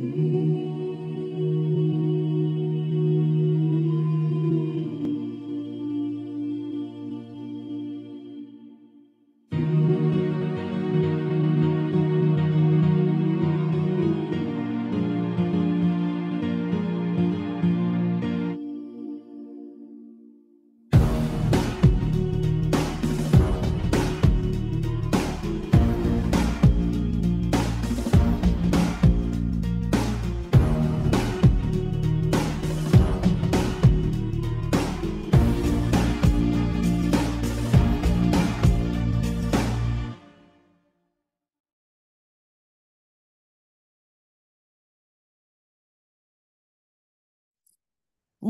Mm-hmm.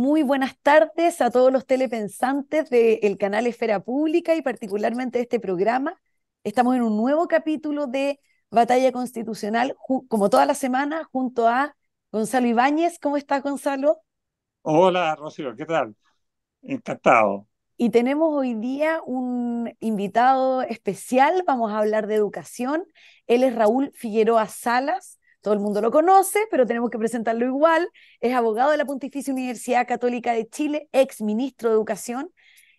muy buenas tardes a todos los telepensantes del canal Esfera Pública y particularmente de este programa. Estamos en un nuevo capítulo de Batalla Constitucional, como toda la semana, junto a Gonzalo Ibáñez. ¿Cómo está Gonzalo? Hola, Rocío, ¿qué tal? Encantado. Y tenemos hoy día un invitado especial, vamos a hablar de educación. Él es Raúl Figueroa Salas, todo el mundo lo conoce, pero tenemos que presentarlo igual. Es abogado de la Pontificia Universidad Católica de Chile, ex ministro de Educación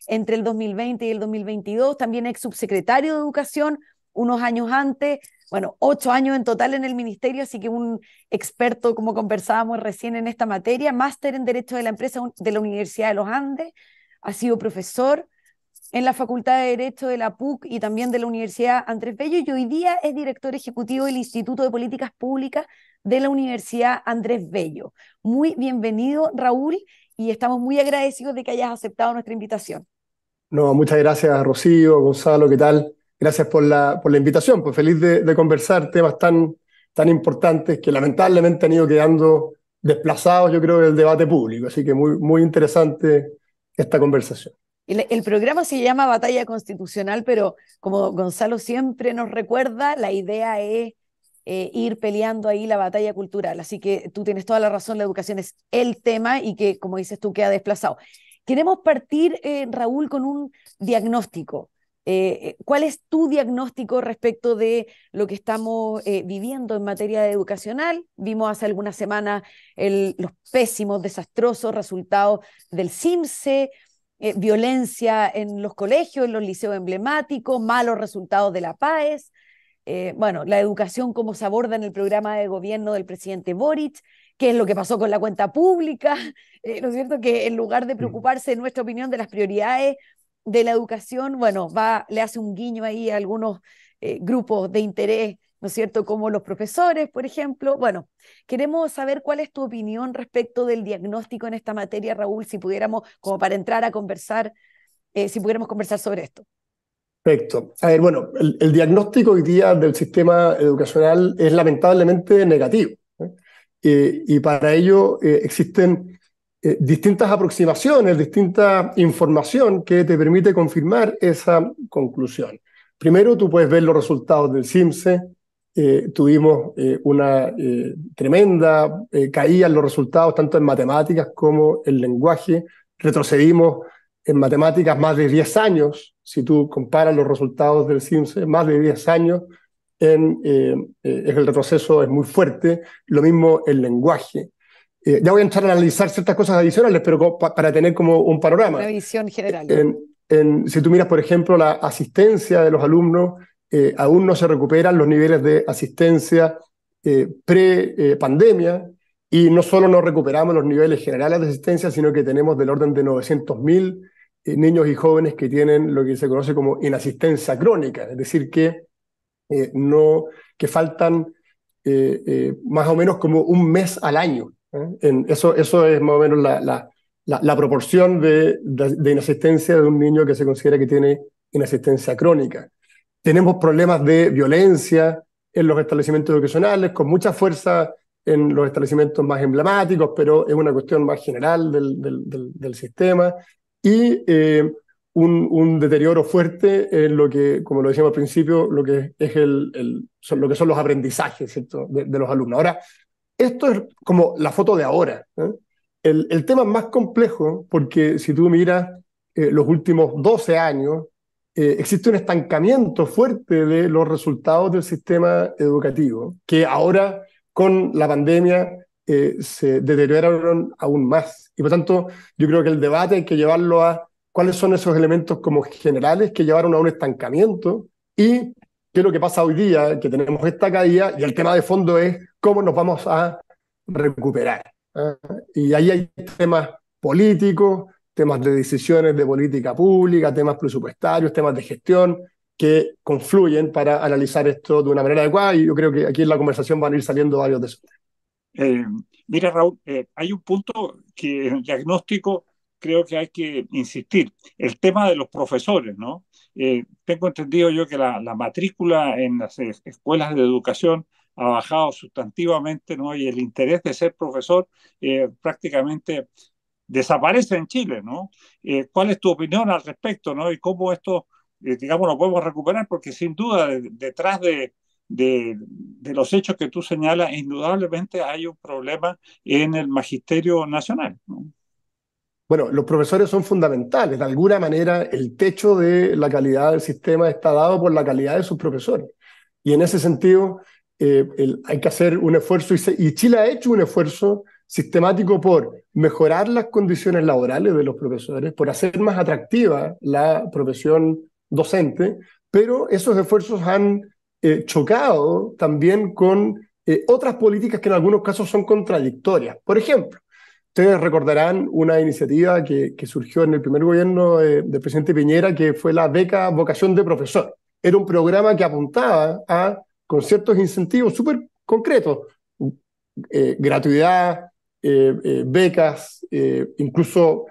entre el 2020 y el 2022, también ex subsecretario de Educación unos años antes, bueno, ocho años en total en el ministerio, así que un experto, como conversábamos recién en esta materia, máster en Derecho de la Empresa de la Universidad de los Andes, ha sido profesor, en la Facultad de Derecho de la PUC y también de la Universidad Andrés Bello y hoy día es director ejecutivo del Instituto de Políticas Públicas de la Universidad Andrés Bello. Muy bienvenido, Raúl, y estamos muy agradecidos de que hayas aceptado nuestra invitación. No, muchas gracias, Rocío, Gonzalo, ¿qué tal? Gracias por la, por la invitación, pues feliz de, conversar temas tan, tan importantes que lamentablemente han ido quedando desplazados, yo creo, del debate público. Así que muy, muy interesante esta conversación. El, programa se llama Batalla Constitucional, pero como Gonzalo siempre nos recuerda, la idea es eh, ir peleando ahí la batalla cultural. Así que tú tienes toda la razón, la educación es el tema y que, como dices tú, queda desplazado. Queremos partir, eh, Raúl, con un diagnóstico. Eh, ¿Cuál es tu diagnóstico respecto de lo que estamos viviendo en materia educacional? Vimos hace algunas semanas los pésimos, desastrosos resultados del CIMSE, eh, violencia en los colegios, en los liceos emblemáticos, malos resultados de la PAES, eh, bueno, la educación como se aborda en el programa de gobierno del presidente Boric, qué es lo que pasó con la cuenta pública, eh, ¿no es cierto? Que en lugar de preocuparse, en nuestra opinión, de las prioridades de la educación, bueno, va, le hace un guiño ahí a algunos grupos de interés ¿no es cierto?, como los profesores, por ejemplo. Bueno, queremos saber cuál es tu opinión respecto del diagnóstico en esta materia, Raúl, si pudiéramos, como para entrar a conversar, eh, si pudiéramos conversar sobre esto. Perfecto. A ver, bueno, el, diagnóstico hoy día del sistema educacional es lamentablemente negativo. ¿eh? y para ello eh, existen distintas aproximaciones, distintas información que te permite confirmar esa conclusión. Primero, tú puedes ver los resultados del CIMSE, eh, tuvimos eh, una eh, tremenda caída en los resultados, tanto en matemáticas como en lenguaje. Retrocedimos en matemáticas más de 10 años, si tú comparas los resultados del CIMSE, más de 10 años. En, el retroceso es muy fuerte, lo mismo en lenguaje. ya voy a entrar a analizar ciertas cosas adicionales, pero para tener como un panorama. Una visión general. en, si tú miras, por ejemplo, la asistencia de los alumnos eh, aún no se recuperan los niveles de asistencia eh, pre-pandemia y no solo no recuperamos los niveles generales de asistencia, sino que tenemos del orden de 900.000 eh, niños y jóvenes que tienen lo que se conoce como inasistencia crónica, es decir, que, no, que faltan más o menos como un mes al año. eso, eso es más o menos la, proporción de, de, inasistencia de un niño que se considera que tiene inasistencia crónica. Tenemos problemas de violencia en los establecimientos educacionales, con mucha fuerza en los establecimientos más emblemáticos, pero es una cuestión más general del, sistema. Y eh, un, deterioro fuerte en lo que, como lo decíamos al principio, lo que, es el, son, lo que son los aprendizajes De, los alumnos. Ahora, esto es como la foto de ahora. ¿eh? El, tema es más complejo porque si tú miras eh, los últimos 12 años, eh, existe un estancamiento fuerte de los resultados del sistema educativo, que ahora con la pandemia eh, se deterioraron aún más. Y por tanto, yo creo que el debate hay que llevarlo a cuáles son esos elementos como generales que llevaron a un estancamiento y qué es lo que pasa hoy día, que tenemos esta caída y el tema de fondo es cómo nos vamos a recuperar. ¿ah? Y ahí hay temas políticos, temas de decisiones de política pública, temas presupuestarios, temas de gestión, que confluyen para analizar esto de una manera adecuada y yo creo que aquí en la conversación van a ir saliendo varios de esos eh, mira, Raúl, eh, hay un punto que en el diagnóstico creo que hay que insistir, el tema de los profesores, ¿no? Eh, tengo entendido yo que la, matrícula en las escuelas de educación ha bajado sustantivamente, ¿no? Y el interés de ser profesor prácticamente desaparece en Chile, ¿no? Eh, ¿Cuál es tu opinión al respecto, ¿no? Y cómo esto, eh, digamos, lo podemos recuperar, porque sin duda detrás de, los hechos que tú señalas, indudablemente hay un problema en el magisterio nacional. Bueno, los profesores son fundamentales. De alguna manera, el techo de la calidad del sistema está dado por la calidad de sus profesores. Y en ese sentido, eh, hay que hacer un esfuerzo, y Chile ha hecho un esfuerzo sistemático por mejorar las condiciones laborales de los profesores, por hacer más atractiva la profesión docente, pero esos esfuerzos han eh, chocado también con eh, otras políticas que en algunos casos son contradictorias. Por ejemplo, ustedes recordarán una iniciativa que, que surgió en el primer gobierno eh, del presidente Piñera, que fue la beca Vocación de Profesor. Era un programa que apuntaba a con ciertos e incentivos súper concretos, gratuidad, eh, eh, becas, eh, incluso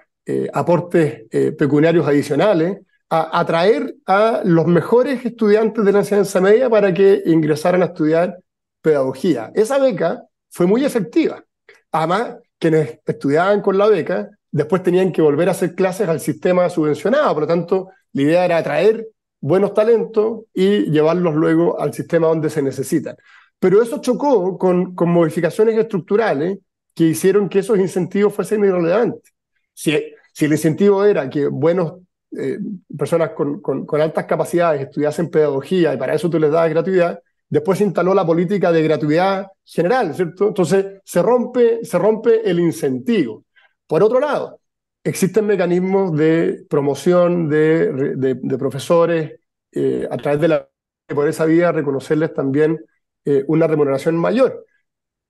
aportes pecuniarios adicionales, a atraer a los mejores estudiantes de la enseñanza media para que ingresaran a estudiar pedagogía. Esa beca fue muy efectiva. Además, quienes estudiaban con la beca después tenían que volver a hacer clases al sistema subvencionado. Por lo tanto, la idea era atraer buenos talentos y llevarlos luego al sistema donde se necesitan. Pero eso chocó con, con modificaciones estructurales que hicieron que esos incentivos fuesen irrelevantes. Si, el incentivo era que buenos eh, personas con, altas capacidades estudiasen pedagogía y para eso tú les dabas gratuidad, después se instaló la política de gratuidad general, ¿cierto? Entonces se rompe, se rompe el incentivo. Por otro lado, existen mecanismos de promoción de, profesores eh, a través de la... por esa vía reconocerles también eh, una remuneración mayor.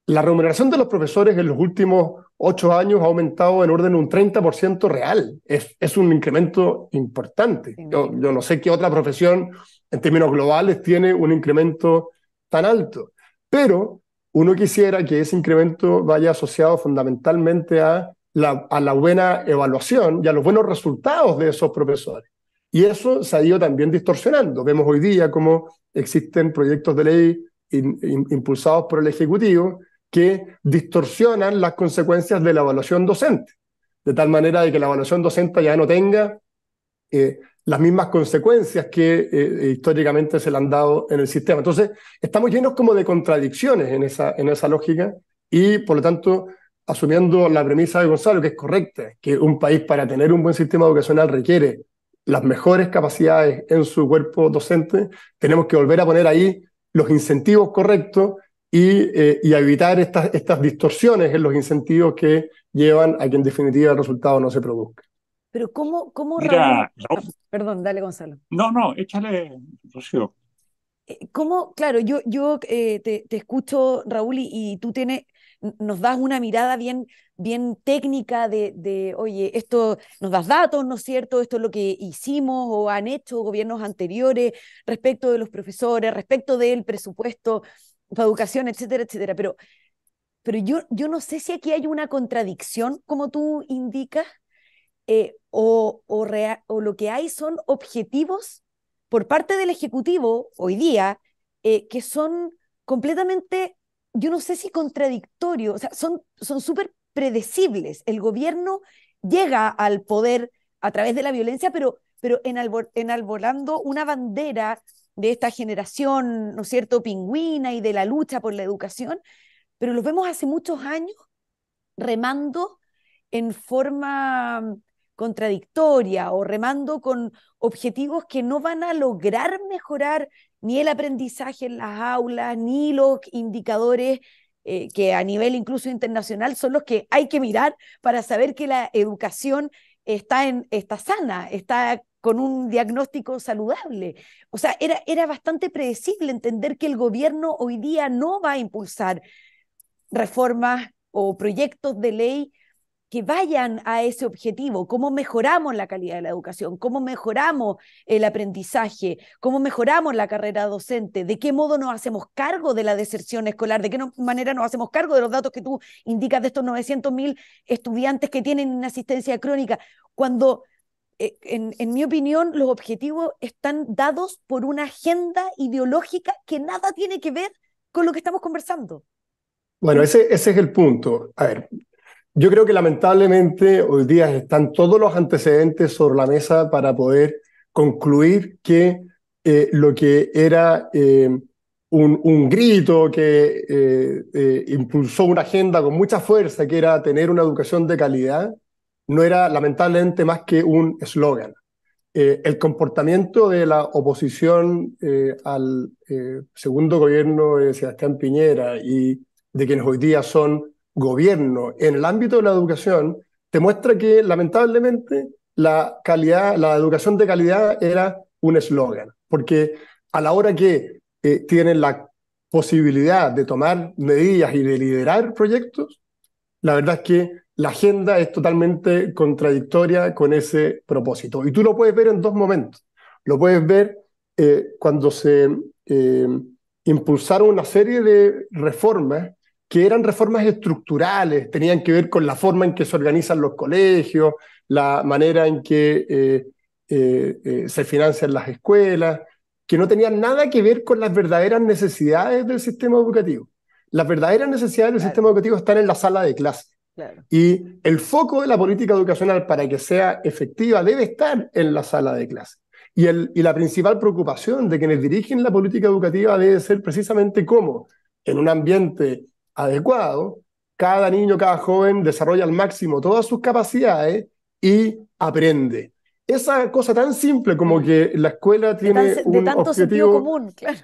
La remuneración de los profesores en los últimos ocho años ha aumentado en orden un 30% real. Es, un incremento importante. Yo, no sé qué otra profesión en términos globales tiene un incremento tan alto. Pero uno quisiera que ese incremento vaya asociado fundamentalmente a la, a la buena evaluación y a los buenos resultados de esos profesores. Y eso se ha ido también distorsionando. Vemos hoy día cómo existen proyectos de ley impulsados por el Ejecutivo que distorsionan las consecuencias de la evaluación docente, de tal manera de que la evaluación docente ya no tenga eh, las mismas consecuencias que eh, eh, históricamente se le han dado en el sistema. Entonces, estamos llenos como de contradicciones en esa, en esa lógica y, por lo tanto, asumiendo la premisa de Gonzalo, que es correcta, que un país para tener un buen sistema educacional requiere las mejores capacidades en su cuerpo docente, tenemos que volver a poner ahí los incentivos correctos eh, y, evitar estas, estas distorsiones en los incentivos que llevan a que en definitiva el resultado no se produzca. Pero ¿cómo, cómo Raúl... Perdón, dale Gonzalo. No, no, échale, Rocío. Eh, ¿Cómo? Claro, yo, yo eh, te, escucho, Raúl, y, tú tienes, nos das una mirada bien, bien técnica de, de, oye, esto nos das datos, ¿no es cierto? Esto es lo que hicimos o han hecho gobiernos anteriores respecto de los profesores, respecto del presupuesto para educación, etcétera, etcétera. Pero, pero yo, yo no sé si aquí hay una contradicción, como tú indicas, eh, o, o, lo que hay son objetivos por parte del Ejecutivo hoy día eh, que son completamente, yo no sé si contradictorios, o sea, son súper predecibles. El gobierno llega al poder a través de la violencia, pero, pero en enalborando una bandera de esta generación, ¿no es cierto?, pingüina y de la lucha por la educación, pero los vemos hace muchos años remando en forma mm, contradictoria o remando con objetivos que no van a lograr mejorar ni el aprendizaje en las aulas, ni los indicadores eh, que a nivel incluso internacional son los que hay que mirar para saber que la educación está, en, está sana, está con un diagnóstico saludable. O sea, era, era bastante predecible entender que el gobierno hoy día no va a impulsar reformas o proyectos de ley que vayan a ese objetivo, cómo mejoramos la calidad de la educación, cómo mejoramos el aprendizaje, cómo mejoramos la carrera docente, de qué modo nos hacemos cargo de la deserción escolar, de qué manera nos hacemos cargo de los datos que tú indicas de estos 900.000 estudiantes que tienen una asistencia crónica, cuando eh, en, mi opinión, los objetivos están dados por una agenda ideológica que nada tiene que ver con lo que estamos conversando. Bueno, ese, es el punto. A ver, yo creo que lamentablemente hoy día están todos los antecedentes sobre la mesa para poder concluir que eh, lo que era eh, un, grito que impulsó una agenda con mucha fuerza, que era tener una educación de calidad, no era lamentablemente más que un eslogan. Eh, el comportamiento de la oposición eh, al eh, segundo gobierno de Sebastián Piñera y de quienes hoy día son gobierno en el ámbito de la educación demuestra que lamentablemente la calidad, la educación de calidad era un eslogan, porque a la hora que tienen la posibilidad de tomar medidas y de liderar proyectos, la verdad es que la agenda es totalmente contradictoria con ese propósito. Y tú lo puedes ver en dos momentos. Lo puedes ver eh, cuando se eh, impulsaron una serie de reformas que eran reformas estructurales, tenían que ver con la forma en que se organizan los colegios, la manera en que eh, se financian las escuelas, que no tenían nada que ver con las verdaderas necesidades del sistema educativo. Las verdaderas necesidades del sistema educativo están en la sala de clase y el foco de la política educacional para que sea efectiva debe estar en la sala de clase. Y, el, y la principal preocupación de quienes dirigen la política educativa debe ser precisamente cómo, en un ambiente adecuado, cada niño, cada joven desarrolla al máximo todas sus capacidades y aprende. Esa cosa tan simple como que la escuela tiene de un de tanto objetivo, sentido común, claro.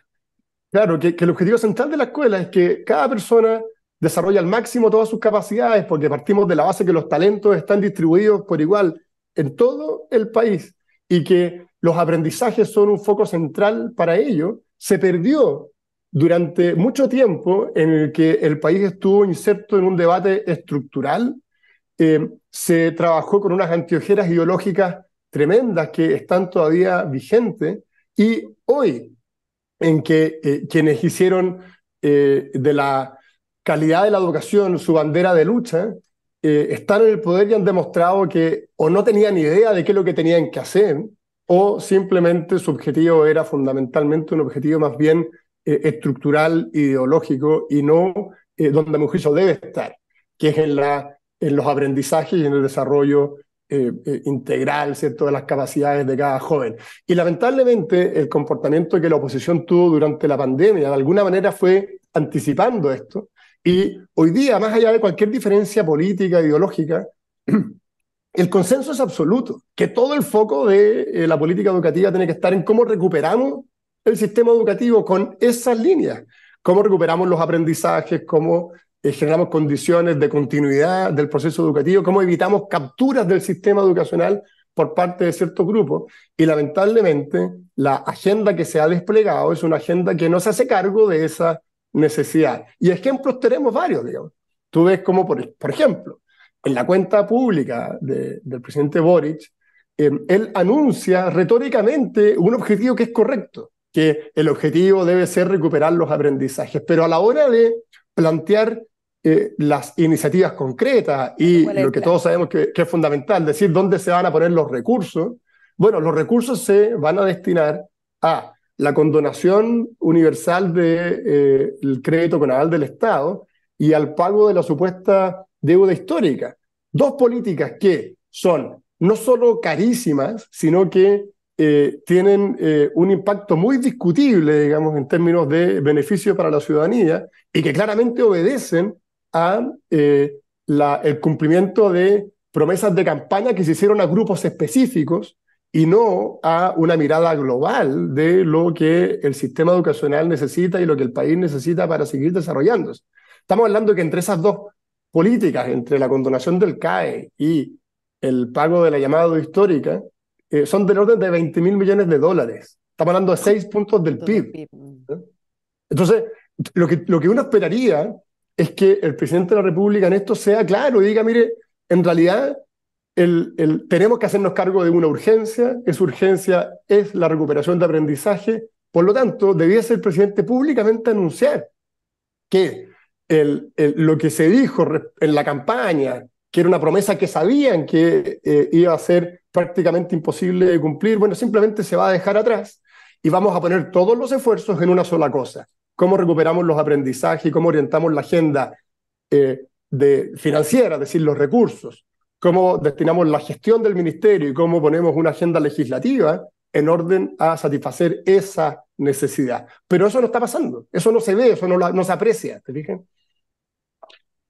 Claro, que, que el objetivo central de la escuela es que cada persona desarrolla al máximo todas sus capacidades, porque partimos de la base que los talentos están distribuidos por igual en todo el país y que los aprendizajes son un foco central para ello, se perdió durante mucho tiempo en el que el país estuvo inserto en un debate estructural, eh, se trabajó con unas antiojeras ideológicas tremendas que están todavía vigentes y hoy en que eh, quienes hicieron eh, de la calidad de la educación, su bandera de lucha, eh, están en el poder y han demostrado que o no tenían idea de qué es lo que tenían que hacer, o simplemente su objetivo era fundamentalmente un objetivo más bien eh, estructural, ideológico, y no eh, donde mi juicio debe estar, que es en, la, en los aprendizajes y en el desarrollo eh, eh, integral ¿cierto? de las capacidades de cada joven. Y lamentablemente el comportamiento que la oposición tuvo durante la pandemia de alguna manera fue anticipando esto y hoy día, más allá de cualquier diferencia política, ideológica, el consenso es absoluto, que todo el foco de eh, la política educativa tiene que estar en cómo recuperamos el sistema educativo con esas líneas, cómo recuperamos los aprendizajes, cómo eh, generamos condiciones de continuidad del proceso educativo, cómo evitamos capturas del sistema educacional por parte de ciertos grupos. Y lamentablemente, la agenda que se ha desplegado es una agenda que no se hace cargo de esa necesidad. Y ejemplos tenemos varios, digamos. Tú ves como, por, por ejemplo, en la cuenta pública del presidente Boric, em, él anuncia retóricamente un objetivo que es correcto, que el objetivo debe ser recuperar los aprendizajes, pero a la hora de plantear eh, las iniciativas concretas y lo que todos sabemos que, que, es fundamental, decir dónde se van a poner los recursos, bueno, los recursos se van a destinar a la condonación universal del eh, crédito con del Estado y al pago de la supuesta deuda histórica. Dos políticas que son no solo carísimas, sino que eh, tienen eh, un impacto muy discutible, digamos, en términos de beneficio para la ciudadanía y que claramente obedecen a el cumplimiento de promesas de campaña que se hicieron a grupos específicos y no a una mirada global de lo que el sistema educacional necesita y lo que el país necesita para seguir desarrollándose. Estamos hablando que entre esas dos políticas, entre la condonación del CAE y el pago de la llamada histórica, eh, son del orden de 20 mil millones de dólares. Estamos hablando de seis puntos del PIB. Mm. ¿Eh? Entonces, lo que, lo que uno esperaría es que el presidente de la República en esto sea claro y diga, mire, en realidad tenemos que hacernos cargo de una urgencia, esa urgencia es la recuperación de aprendizaje, por lo tanto, ser el presidente públicamente anunciar que lo que se dijo en la campaña, que era una promesa que sabían que eh, iba a ser prácticamente imposible de cumplir, bueno, simplemente se va a dejar atrás y vamos a poner todos los esfuerzos en una sola cosa, cómo recuperamos los aprendizajes y cómo orientamos la agenda eh, financiera, es decir, los recursos, cómo destinamos la gestión del ministerio y cómo ponemos una agenda legislativa en orden a satisfacer esa necesidad. Pero eso no está pasando, eso no se ve, eso no, se aprecia, ¿te fijas?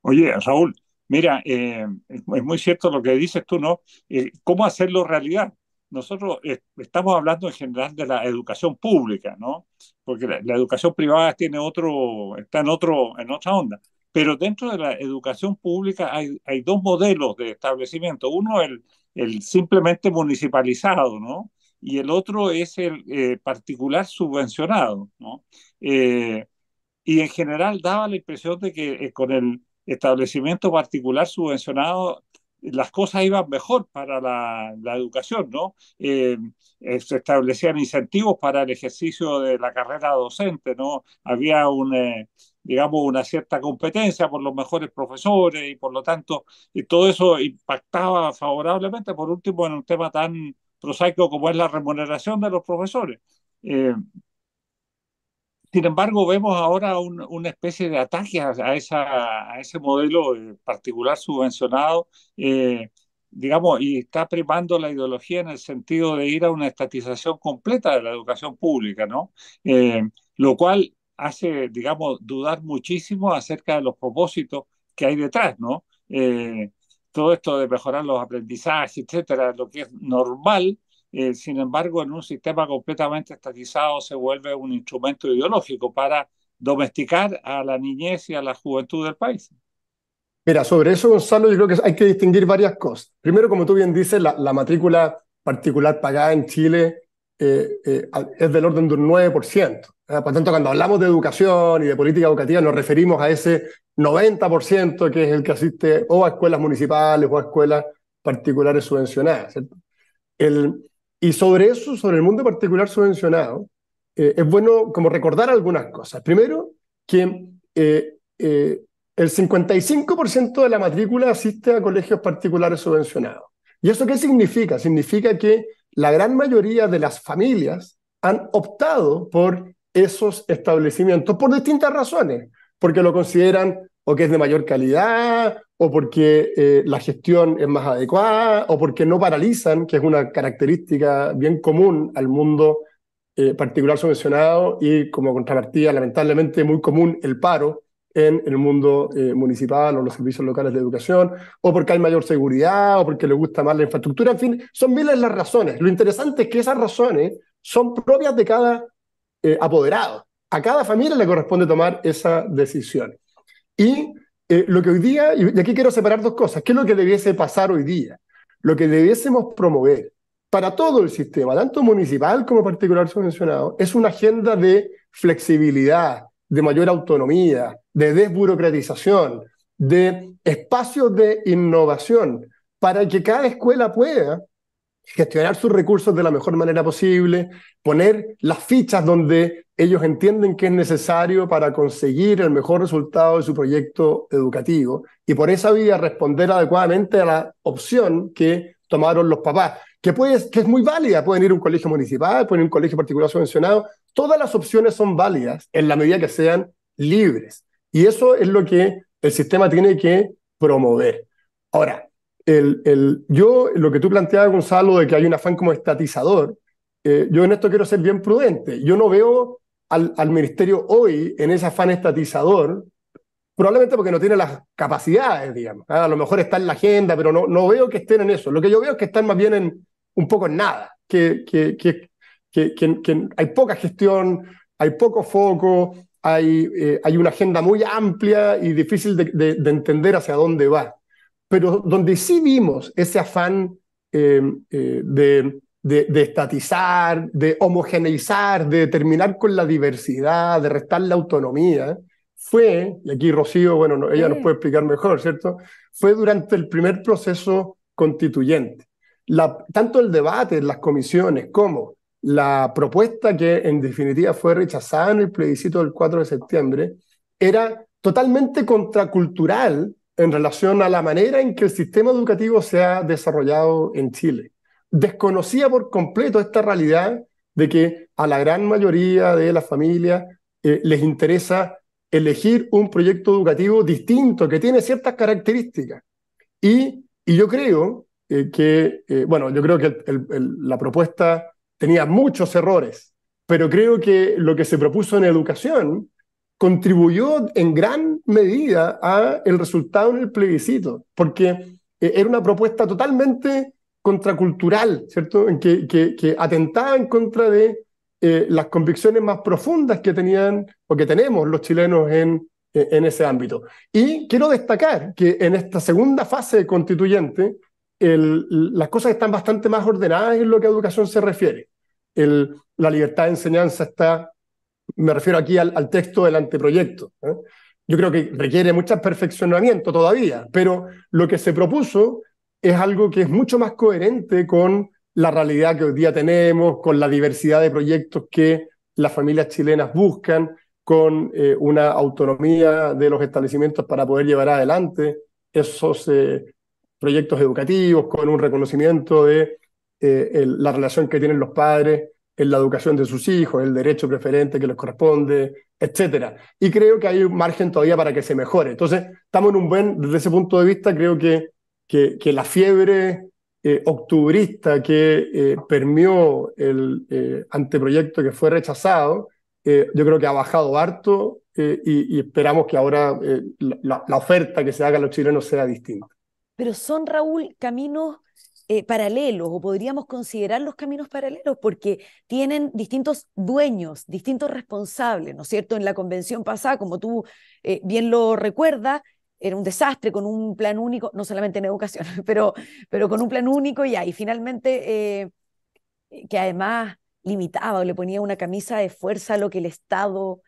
Oye, Raúl, mira, eh, es muy cierto lo que dices tú, ¿no? Eh, ¿Cómo hacerlo realidad? Nosotros estamos hablando en general de la educación pública, ¿no? Porque la, la educación privada tiene otro, está en, otro, en otra onda. Pero dentro de la educación pública hay, hay dos modelos de establecimiento. Uno, el, el simplemente municipalizado, ¿no? Y el otro es el eh, particular subvencionado, ¿no? Eh, y en general daba la impresión de que eh, con el establecimiento particular subvencionado las cosas iban mejor para la, educación, ¿no? se establecían incentivos para el ejercicio de la carrera docente, ¿no? Había un, digamos, una cierta competencia por los mejores profesores y por lo tanto, y todo eso impactaba favorablemente, por último, en un tema tan prosaico como es la remuneración de los profesores. Eh, sin embargo, vemos ahora una especie de ataque a, esa, a ese modelo eh, particular subvencionado, eh, digamos, y está primando la ideología en el sentido de ir a una estatización completa de la educación pública, ¿no? lo cual hace, digamos, dudar muchísimo acerca de los propósitos que hay detrás, ¿no? Eh, todo esto de mejorar los aprendizajes, etcétera, lo que es normal, eh, sin embargo, en un sistema completamente estatizado se vuelve un instrumento ideológico para domesticar a la niñez y a la juventud del país. Mira, sobre eso, Gonzalo, yo creo que hay que distinguir varias cosas. Primero, como tú bien dices, la matrícula particular pagada en Chile eh, eh, es del orden de un 9%. ¿eh? Por tanto, cuando hablamos de educación y de política educativa, nos referimos a ese 90% que es el que asiste o a escuelas municipales o a escuelas particulares subvencionadas. El, y sobre eso, sobre el mundo particular subvencionado, es bueno como recordar algunas cosas. Primero, que el 55% de la matrícula asiste a colegios particulares subvencionados. ¿Y eso qué significa? Significa que la gran mayoría de las familias han optado por esos establecimientos por distintas razones, porque lo consideran o que es de mayor calidad, o porque eh, la gestión es más adecuada, o porque no paralizan, que es una característica bien común al mundo eh, particular subvencionado y como contrapartida, lamentablemente, muy común el paro, en el mundo eh, municipal o los servicios locales de educación, o porque hay mayor seguridad, o porque le gusta más la infraestructura, en fin, son miles las razones. Lo interesante es que esas razones son propias de cada eh, apoderado. A cada familia le corresponde tomar esa decisión. Y eh, lo que hoy día, y aquí quiero separar dos cosas, ¿qué es lo que debiese pasar hoy día? Lo que debiésemos promover para todo el sistema, tanto municipal como particular subvencionado, es una agenda de flexibilidad, de mayor autonomía, de desburocratización, de espacios de innovación, para que cada escuela pueda gestionar sus recursos de la mejor manera posible, poner las fichas donde ellos entienden que es necesario para conseguir el mejor resultado de su proyecto educativo y por esa vía responder adecuadamente a la opción que tomaron los papás, que, es muy válida, pueden ir a un colegio municipal, pueden ir a un colegio particular subvencionado, todas las opciones son válidas en la medida que sean libres. Y eso es lo que el sistema tiene que promover. Ahora, el, yo, lo que tú planteabas, Gonzalo, de que hay un afán como estatizador, eh, yo en esto quiero ser bien prudente. Yo no veo al, ministerio hoy en ese afán estatizador, probablemente porque no tiene las capacidades, digamos. Ah, a lo mejor está en la agenda, pero no, no veo que estén en eso. Lo que yo veo es que están más bien en un poco en nada, que, que hay poca gestión, hay poco foco, eh, hay, una agenda muy amplia y difícil de, entender hacia dónde va. Pero donde sí vimos ese afán em, eh, de, estatizar, de homogeneizar, de terminar con la diversidad, de restar la autonomía, fue, y aquí Rocío, bueno, ella nos puede explicar mejor, ¿cierto? Fue durante el primer proceso constituyente. tanto el debate en las comisiones como la propuesta que en definitiva fue rechazada en el plebiscito del 4 de septiembre era totalmente contracultural en relación a la manera en que el sistema educativo se ha desarrollado en Chile. Desconocía por completo esta realidad de que a la gran mayoría de las familias eh, les interesa elegir un proyecto educativo distinto, que tiene ciertas características. Y, yo creo eh, que, eh, bueno, yo creo que la propuesta tenía muchos errores, pero creo que lo que se propuso en educación contribuyó en gran medida a el resultado en el plebiscito, porque eh, era una propuesta totalmente contracultural, ¿cierto? Que, que, que atentaba en contra de eh, las convicciones más profundas que tenían o que tenemos los chilenos en, eh, en ese ámbito. Y quiero destacar que en esta segunda fase constituyente, el, las cosas están bastante más ordenadas en lo que a educación se refiere la libertad de enseñanza está, me refiero aquí al, texto del anteproyecto. ¿eh? Yo creo que requiere mucho perfeccionamiento todavía, pero lo que se propuso es algo que es mucho más coherente con la realidad que hoy día tenemos, con la diversidad de proyectos que las familias chilenas buscan, con eh, una autonomía de los establecimientos para poder llevar adelante esos eh, proyectos educativos, con un reconocimiento de eh, la relación que tienen los padres en la educación de sus hijos, el derecho preferente que les corresponde, etcétera. Y creo que hay un margen todavía para que se mejore. Entonces, estamos en un buen, desde ese punto de vista, creo que, que, que la fiebre eh, octubrista que eh, permeó el anteproyecto que fue rechazado, yo creo que ha bajado harto y, esperamos que ahora la, la oferta que se haga a los chilenos sea distinta. Pero son, Raúl, caminos eh, paralelos o podríamos considerar los caminos paralelos porque tienen distintos dueños, distintos responsables, ¿no es cierto? En la convención pasada, como tú eh, bien lo recuerdas, era un desastre con un plan único, no solamente en educación, pero, pero con un plan único y ahí finalmente eh, que además limitaba o le ponía una camisa de fuerza a lo que el Estado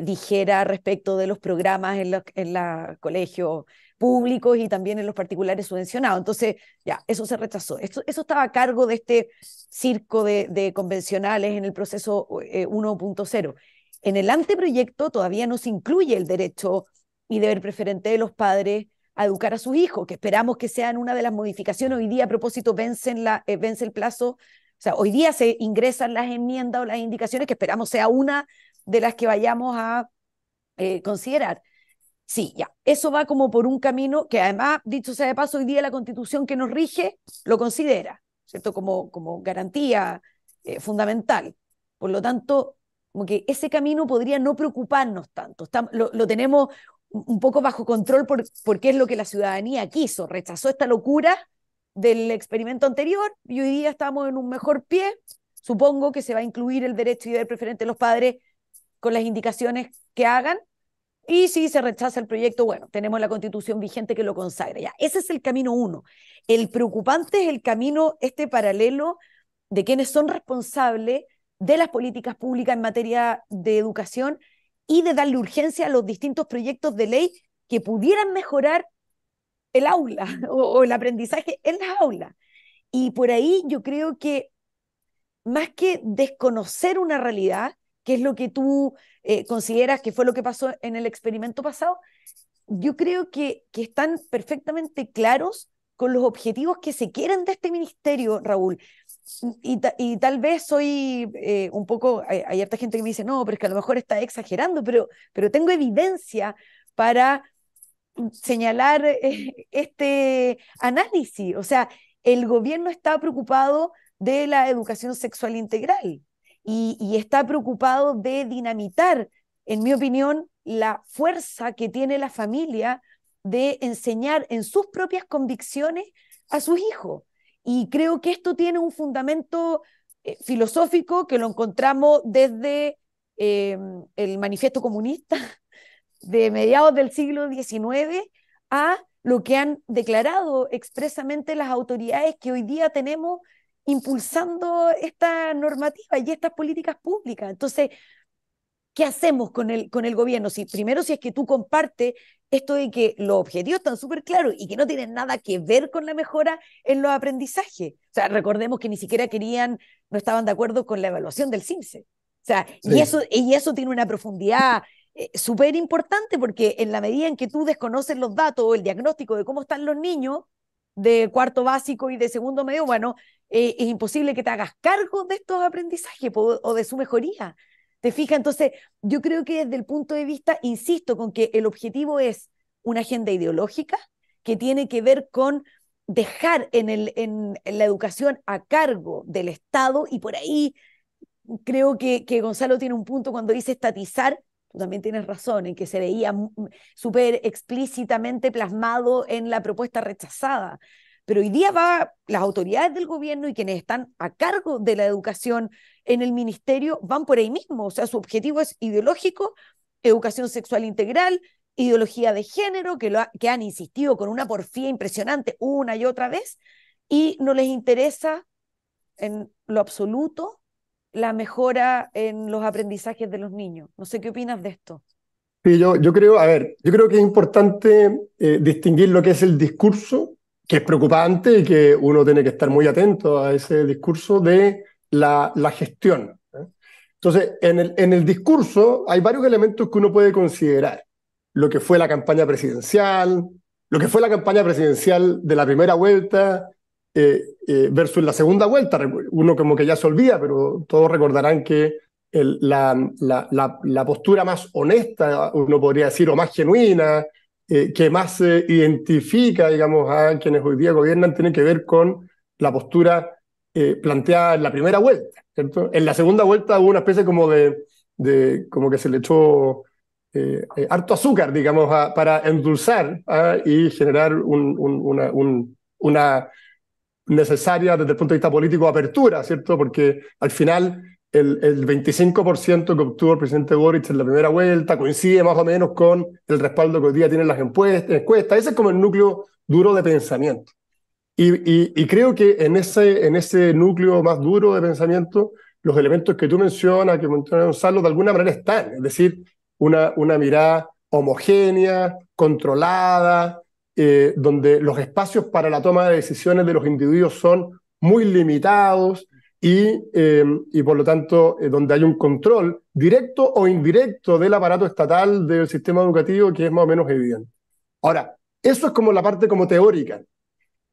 dijera respecto de los programas en los en colegios públicos y también en los particulares subvencionados. Entonces, ya, eso se rechazó. eso estaba a cargo de este circo de, convencionales en el proceso 1.0. Eh, en el anteproyecto todavía no se incluye el derecho y deber preferente de los padres a educar a sus hijos, que esperamos que sean una de las modificaciones. Hoy día, a propósito, eh, vence el plazo. O sea, hoy día se ingresan las enmiendas o las indicaciones que esperamos sea una de las que vayamos a eh, considerar. Sí, ya. Eso va como por un camino que además, dicho sea de paso, hoy día la constitución que nos rige lo considera, ¿cierto? Como, como garantía eh, fundamental. Por lo tanto, como que ese camino podría no preocuparnos tanto. lo, tenemos un poco bajo control porque es lo que la ciudadanía quiso. Rechazó esta locura del experimento anterior y hoy día estamos en un mejor pie. Supongo que se va a incluir el derecho y el preferente de los padres con las indicaciones que hagan y si se rechaza el proyecto, bueno, tenemos la constitución vigente que lo consagra. Ya, ese es el camino uno. El preocupante es el camino, este paralelo de quienes son responsables de las políticas públicas en materia de educación y de darle urgencia a los distintos proyectos de ley que pudieran mejorar el aula o, o el aprendizaje en las aulas. Y por ahí yo creo que más que desconocer una realidad, qué es lo que tú eh, consideras que fue lo que pasó en el experimento pasado, yo creo que, que están perfectamente claros con los objetivos que se quieren de este ministerio, Raúl. Y, tal vez soy eh, un poco, hay, harta gente que me dice, no, pero es que a lo mejor está exagerando, pero, pero tengo evidencia para mm, señalar eh, este análisis. O sea, el gobierno está preocupado de la educación sexual integral y, está preocupado de dinamitar, en mi opinión, la fuerza que tiene la familia de enseñar en sus propias convicciones a sus hijos. Y creo que esto tiene un fundamento eh, filosófico que lo encontramos desde eh, el manifiesto comunista de mediados del siglo XIX a lo que han declarado expresamente las autoridades que hoy día tenemos impulsando esta normativa y estas políticas públicas. Entonces, ¿qué hacemos con el, con el gobierno? Si, primero, si es que tú compartes esto de que los objetivos están súper claros y que no tienen nada que ver con la mejora en los aprendizajes. O sea, recordemos que ni siquiera querían, no estaban de acuerdo con la evaluación del CIMSE. O sea, y, eso, y eso tiene una profundidad eh, súper importante porque en la medida en que tú desconoces los datos o el diagnóstico de cómo están los niños, de cuarto básico y de segundo medio, bueno, eh, es imposible que te hagas cargo de estos aprendizajes o de su mejoría. ¿Te fijas? Entonces, yo creo que desde el punto de vista, insisto, con que el objetivo es una agenda ideológica que tiene que ver con dejar en, el, la educación a cargo del Estado y por ahí creo que, que Gonzalo tiene un punto cuando dice estatizar, tú también tienes razón en que se veía súper explícitamente plasmado en la propuesta rechazada. Pero hoy día va, las autoridades del gobierno y quienes están a cargo de la educación en el ministerio van por ahí mismo. O sea, su objetivo es ideológico, educación sexual integral, ideología de género, que, que han insistido con una porfía impresionante una y otra vez, y no les interesa en lo absoluto la mejora en los aprendizajes de los niños. No sé qué opinas de esto. Sí, yo, yo creo, a ver, yo creo que es importante eh, distinguir lo que es el discurso, que es preocupante y que uno tiene que estar muy atento a ese discurso de la, gestión. ¿eh? Entonces, en el, en el discurso hay varios elementos que uno puede considerar. Lo que fue la campaña presidencial, lo que fue la campaña presidencial de la primera vuelta, eh, eh, versus la segunda vuelta. Uno como que ya se olvida, pero todos recordarán que la, la, postura más honesta, uno podría decir, o más genuina, eh, que más identifica, digamos, a quienes hoy día gobiernan, tiene que ver con la postura eh, planteada en la primera vuelta. En la segunda vuelta hubo una especie como de, de como que se le echó... harto azúcar, digamos, para endulzar ¿ah? y generar una, una, necesaria desde el punto de vista político apertura, ¿cierto? Porque al final el, el 25% que obtuvo el presidente Boric en la primera vuelta coincide más o menos con el respaldo que hoy día tienen las encuestas. Ese es como el núcleo duro de pensamiento. Y, y, creo que en ese, en ese núcleo más duro de pensamiento, los elementos que tú mencionas, que menciona Gonzalo, de alguna manera están. Es decir, una, una mirada homogénea, controlada, eh, donde los espacios para la toma de decisiones de los individuos son muy limitados y, eh, por lo tanto, eh, donde hay un control directo o indirecto del aparato estatal del sistema educativo que es más o menos evidente. Ahora, eso es como la parte como teórica.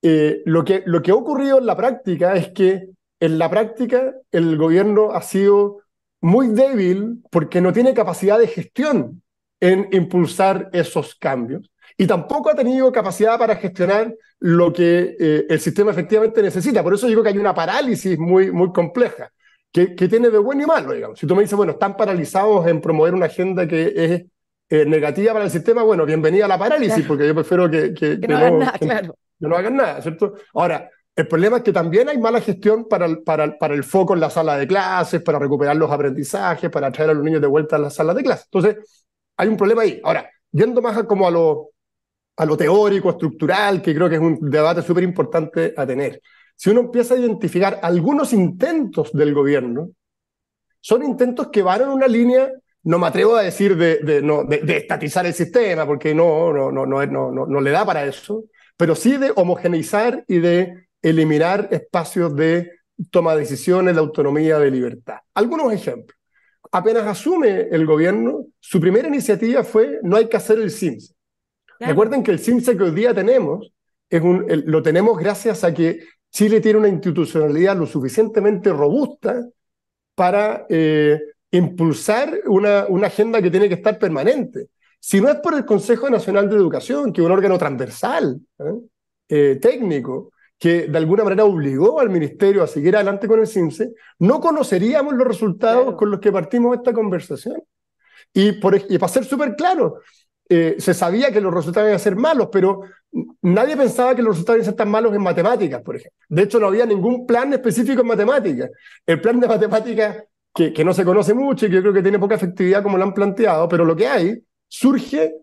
lo, que, lo que ha ocurrido en la práctica es que en la práctica el gobierno ha sido muy débil porque no tiene capacidad de gestión en impulsar esos cambios y tampoco ha tenido capacidad para gestionar lo que eh, el sistema efectivamente necesita. Por eso digo que hay una parálisis muy, muy compleja, que, que, tiene de bueno y malo, digamos. Si tú me dices, bueno, están paralizados en promover una agenda que es eh, negativa para el sistema, bueno, bienvenida a la parálisis, porque yo prefiero que, que, no, hagan nada, ¿cierto? Ahora, el problema es que también hay mala gestión para el, para, para el foco en la sala de clases, para recuperar los aprendizajes, para traer a los niños de vuelta a la sala de clases. Entonces, hay un problema ahí. Ahora, yendo más como a lo, a lo teórico, estructural, que creo que es un debate súper importante a tener. Si uno empieza a identificar algunos intentos del gobierno, son intentos que van en una línea, no me atrevo a decir de, de, no, de, estatizar el sistema, porque no no, no, no, no, no le da para eso, pero sí de homogeneizar y de eliminar espacios de toma de decisiones, de autonomía, de libertad. Algunos ejemplos. Apenas asume el gobierno, su primera iniciativa fue no hay que hacer el SIMS Recuerden que el CIMSE que hoy día tenemos, es lo tenemos gracias a que Chile tiene una institucionalidad lo suficientemente robusta para eh, impulsar una, una agenda que tiene que estar permanente. Si no es por el Consejo Nacional de Educación, que es un órgano transversal, ¿eh? Eh, técnico, que de alguna manera obligó al Ministerio a seguir adelante con el CIMSE, no conoceríamos los resultados con los que partimos esta conversación. Y, por, y para ser súper claro, eh, se sabía que los resultados iban a ser malos, pero nadie pensaba que los resultados iban a ser tan malos en matemáticas, por ejemplo. De hecho, no había ningún plan específico en matemáticas. El plan de matemáticas, que, que no se conoce mucho y que yo creo que tiene poca efectividad como lo han planteado, pero lo que hay surge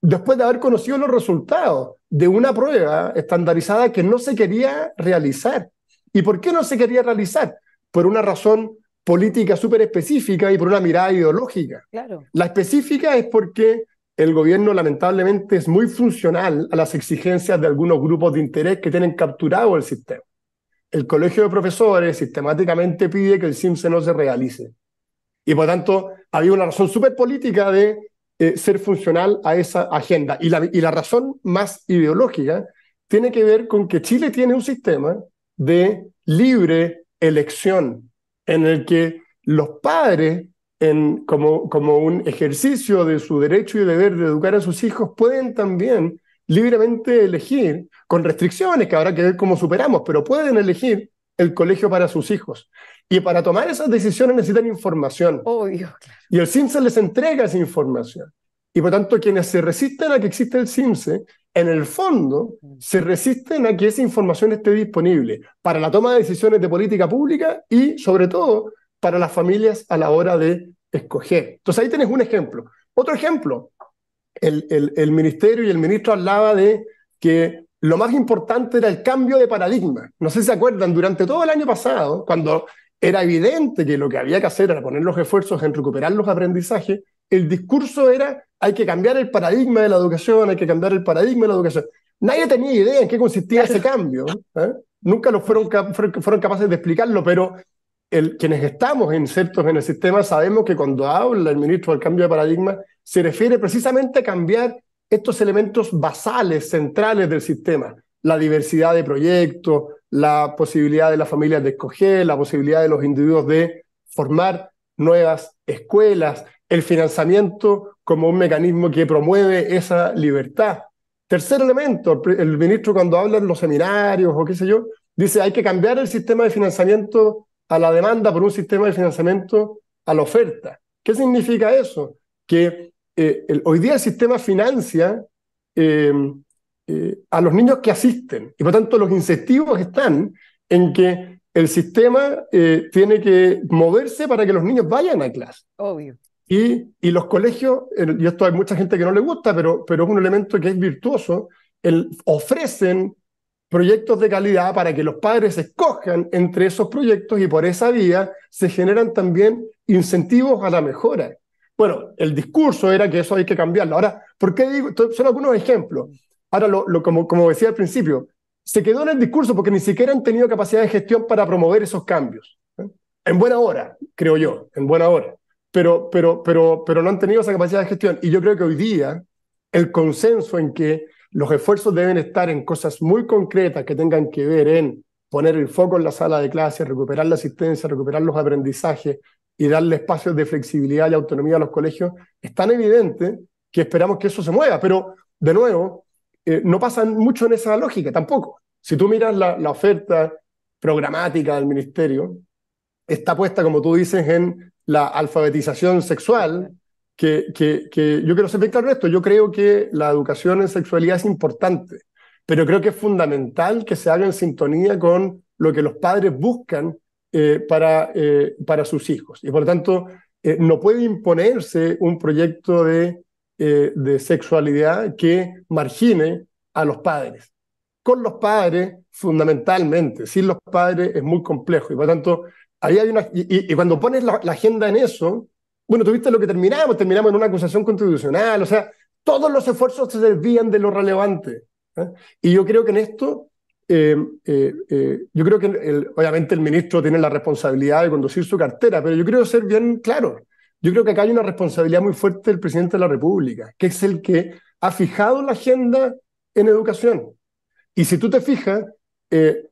después de haber conocido los resultados de una prueba estandarizada que no se quería realizar. ¿Y por qué no se quería realizar? Por una razón política súper específica y por una mirada ideológica. Claro. La específica es porque el gobierno lamentablemente es muy funcional a las exigencias de algunos grupos de interés que tienen capturado el sistema. El colegio de profesores sistemáticamente pide que el CIMSE no se realice. Y por tanto, había una razón súper política de eh, ser funcional a esa agenda. Y la, y la razón más ideológica tiene que ver con que Chile tiene un sistema de libre elección en el que los padres en, como, como un ejercicio de su derecho y deber de educar a sus hijos, pueden también libremente elegir, con restricciones que habrá que ver cómo superamos, pero pueden elegir el colegio para sus hijos. Y para tomar esas decisiones necesitan información. Y el CIMSE les entrega esa información. Y por tanto, quienes se resisten a que exista el CIMSE, en el fondo, se resisten a que esa información esté disponible para la toma de decisiones de política pública y, sobre todo, para las familias a la hora de escoger. Entonces ahí tenés un ejemplo. Otro ejemplo, el, ministerio y el ministro hablaba de que lo más importante era el cambio de paradigma. No sé si se acuerdan, durante todo el año pasado, cuando era evidente que lo que había que hacer era poner los esfuerzos en recuperar los aprendizajes, el discurso era hay que cambiar el paradigma de la educación, hay que cambiar el paradigma de la educación. Nadie tenía idea en qué consistía ese cambio. ¿eh? Nunca lo fueron, fueron, capaces de explicarlo, pero quienes estamos insertos en el sistema sabemos que cuando habla el ministro del cambio de paradigma, se refiere precisamente a cambiar estos elementos basales, centrales del sistema, la diversidad de proyectos, la posibilidad de las familias de escoger, la posibilidad de los individuos de formar nuevas escuelas, el financiamiento como un mecanismo que promueve esa libertad. Tercer elemento, el ministro cuando habla en los seminarios o qué sé yo, dice hay que cambiar el sistema de financiamiento a la demanda por un sistema de financiamiento a la oferta. ¿Qué significa eso? Que eh, el, hoy día el sistema financia em, eh, a los niños que asisten y por tanto los incentivos están en que el sistema eh, tiene que moverse para que los niños vayan a clase. Y, los colegios, y esto hay mucha gente que no le gusta, pero, pero es un elemento que es virtuoso, el, ofrecen proyectos de calidad para que los padres escojan entre esos proyectos y por esa vía se generan también incentivos a la mejora. Bueno, el discurso era que eso hay que cambiarlo. Ahora, ¿por qué digo? Son algunos ejemplos. Ahora, como, como decía al principio, se quedó en el discurso porque ni siquiera han tenido capacidad de gestión para promover esos cambios. ¿eh? En buena hora, creo yo, en buena hora. Pero, pero, pero, pero no han tenido esa capacidad de gestión. Y yo creo que hoy día el consenso en que los esfuerzos deben estar en cosas muy concretas que tengan que ver en poner el foco en la sala de clase, recuperar la asistencia, recuperar los aprendizajes y darle espacios de flexibilidad y autonomía a los colegios, es tan evidente que esperamos que eso se mueva. Pero, de nuevo, eh, no pasa mucho en esa lógica tampoco. Si tú miras la oferta programática del ministerio, está puesta, como tú dices, en la alfabetización sexual, que, que, que yo quiero ser bien claro esto, yo creo que la educación en sexualidad es importante, pero creo que es fundamental que se haga en sintonía con lo que los padres buscan eh, para, eh, para sus hijos. Y por lo tanto, eh, no puede imponerse un proyecto de, de sexualidad que margine a los padres. Con los padres, fundamentalmente, sin los padres es muy complejo. Y por lo tanto, ahí hay una... Y, cuando pones la agenda en eso, bueno, viste lo que terminamos, terminamos en una acusación constitucional, o sea, todos los esfuerzos se desvían de lo relevante. ¿eh? Y yo creo que en esto, eh, eh, yo creo que obviamente el ministro tiene la responsabilidad de conducir su cartera, pero yo creo ser bien claro. Yo creo que acá hay una responsabilidad muy fuerte del presidente de la República, que es el que ha fijado la agenda en educación. Y si tú te fijas, de,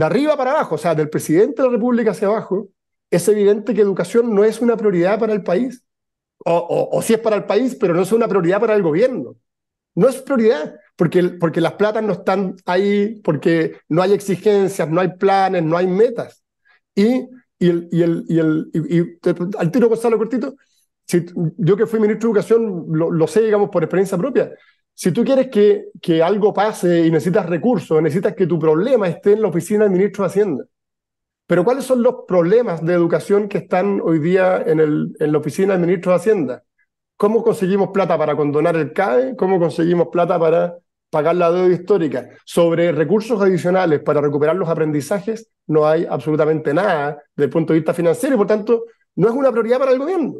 arriba para abajo, o sea, del presidente de la República hacia abajo, es evidente que educación no es una prioridad para el país. O, si sí es para el país, pero no es una prioridad para el gobierno. No es prioridad, porque, porque las platas no están ahí, porque no hay exigencias, no hay planes, no hay metas. Y, y, el, el, al tiro Gonzalo Cortito, yo que fui ministro de Educación lo, lo, sé, digamos, por experiencia propia. Si tú quieres que, que algo pase y necesitas recursos, necesitas que tu problema esté en la oficina del ministro de Hacienda pero ¿cuáles son los problemas de educación que están hoy día en, la oficina del ministro de Hacienda? ¿Cómo conseguimos plata para condonar el CAE? ¿Cómo conseguimos plata para pagar la deuda histórica? Sobre recursos adicionales para recuperar los aprendizajes no hay absolutamente nada desde el punto de vista financiero y por tanto no es una prioridad para el gobierno.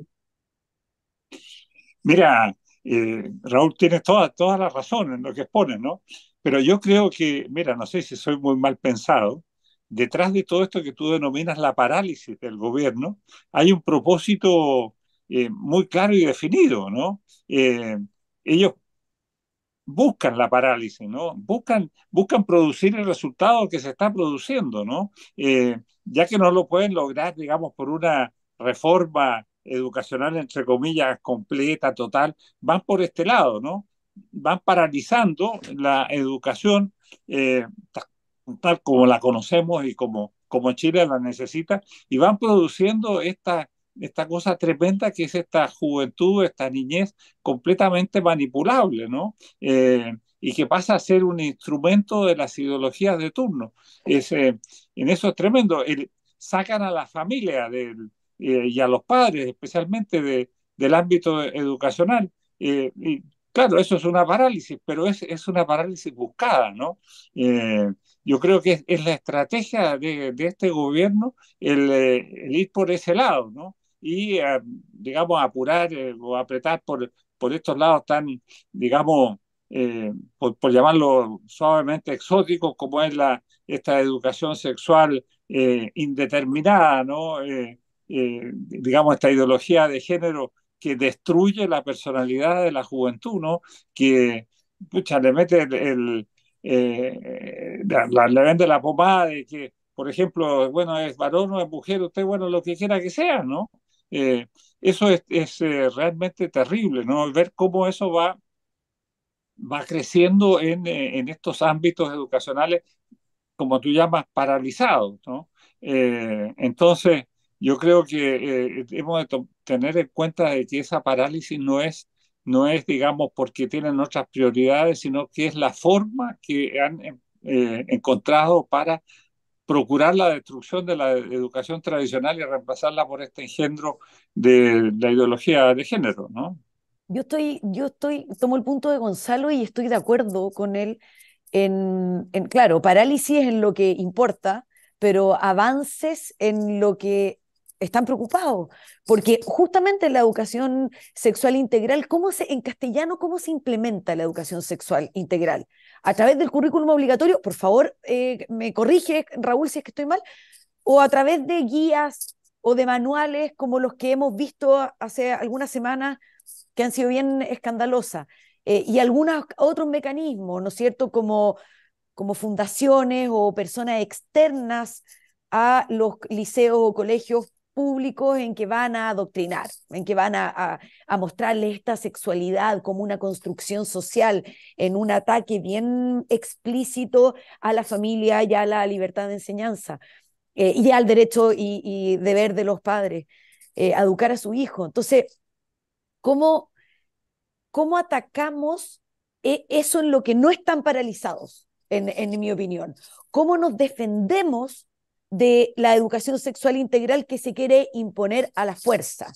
Mira, eh, Raúl, tienes todas toda las razones en lo que expones, ¿no? Pero yo creo que, mira, no sé si soy muy mal pensado, detrás de todo esto que tú denominas la parálisis del gobierno, hay un propósito eh, muy claro y definido, ¿no? Eh, ellos buscan la parálisis, ¿no? Buscan, buscan producir el resultado que se está produciendo, ¿no? Eh, ya que no lo pueden lograr, digamos, por una reforma educacional, entre comillas, completa, total, van por este lado, ¿no? Van paralizando la educación eh, tal como la conocemos y como, como Chile la necesita, y van produciendo esta, esta cosa tremenda que es esta juventud, esta niñez completamente manipulable, ¿no? Eh, y que pasa a ser un instrumento de las ideologías de turno. Es, eh, en eso es tremendo. sacan a la familia del, eh, y a los padres, especialmente de, del ámbito educacional. y claro, eso es una parálisis, pero es, es una parálisis buscada, ¿no? yo creo que es, la estrategia de, este gobierno eh, el, ir por ese lado, ¿no? Y, eh, digamos, apurar eh, o apretar por, por estos lados tan, digamos, por, llamarlo suavemente exóticos, como es la, esta educación sexual indeterminada, ¿no? digamos, esta ideología de género que destruye la personalidad de la juventud, ¿no? Que, pucha, le mete el eh, eh, la, le vende la pomada de que, por ejemplo, bueno, es varón o es mujer, usted, bueno, lo que quiera que sea, ¿no? Eh, eso es, es eh, realmente terrible, ¿no? Ver cómo eso va, va creciendo en, en estos ámbitos educacionales, como tú llamas, paralizados, ¿no? entonces, yo creo que hemos de tener en cuenta de que esa parálisis no es no es, digamos, porque tienen otras prioridades, sino que es la forma que han em, eh, encontrado para procurar la destrucción de la educación tradicional y reemplazarla por este engendro de la ideología de género, ¿no? Yo estoy, yo estoy, tomo el punto de Gonzalo y estoy de acuerdo con él en, en claro, parálisis en lo que importa, pero avances en lo que están preocupados, porque justamente la educación sexual integral, ¿cómo se, en castellano, cómo se implementa la educación sexual integral? A través del currículum obligatorio, por favor, eh, me corrige, Raúl, si es que estoy mal, o a través de guías o de manuales como los que hemos visto hace algunas semanas que han sido bien escandalosas, eh, y algunos otros mecanismos, ¿no es cierto?, como, como fundaciones o personas externas a los liceos o colegios públicos en que van a adoctrinar, en que van a, a, mostrarle esta sexualidad como una construcción social, en un ataque bien explícito a la familia y a la libertad de enseñanza eh, y al derecho y, deber de los padres eh, educar a su hijo. Entonces, ¿cómo, cómo atacamos e, eso en lo que no están paralizados, en, en mi opinión? ¿Cómo nos defendemos? de la educación sexual integral que se quiere imponer a la fuerza.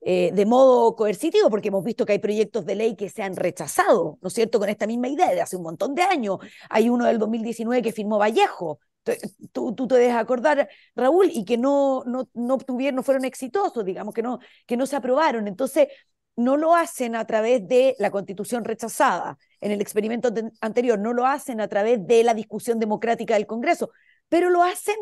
Eh, de modo coercitivo, porque hemos visto que hay proyectos de ley que se han rechazado, ¿no es cierto?, con esta misma idea de hace un montón de años. Hay uno del 2019 que firmó Vallejo, tú, tú te dejas acordar, Raúl, y que no, no, no obtuvieron, no fueron exitosos, digamos, que no, que no se aprobaron. Entonces, no lo hacen a través de la constitución rechazada en el experimento anterior, no lo hacen a través de la discusión democrática del Congreso, pero lo hacen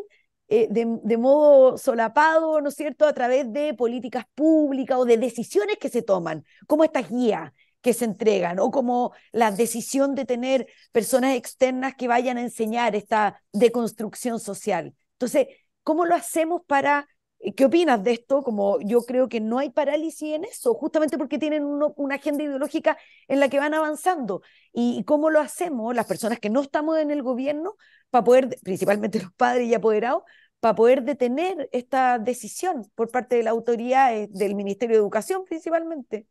eh, de, de, modo solapado, ¿no es cierto?, a través de políticas públicas o de decisiones que se toman, como estas guías que se entregan o como la decisión de tener personas externas que vayan a enseñar esta deconstrucción social. Entonces, ¿cómo lo hacemos para eh, ¿Qué opinas de esto? Como yo creo que no hay parálisis en eso, justamente porque tienen una agenda ideológica en la que van avanzando. ¿Y cómo lo hacemos las personas que no estamos en el gobierno para poder, principalmente los padres y apoderados, para poder detener esta decisión por parte de la autoridad del Ministerio de Educación principalmente?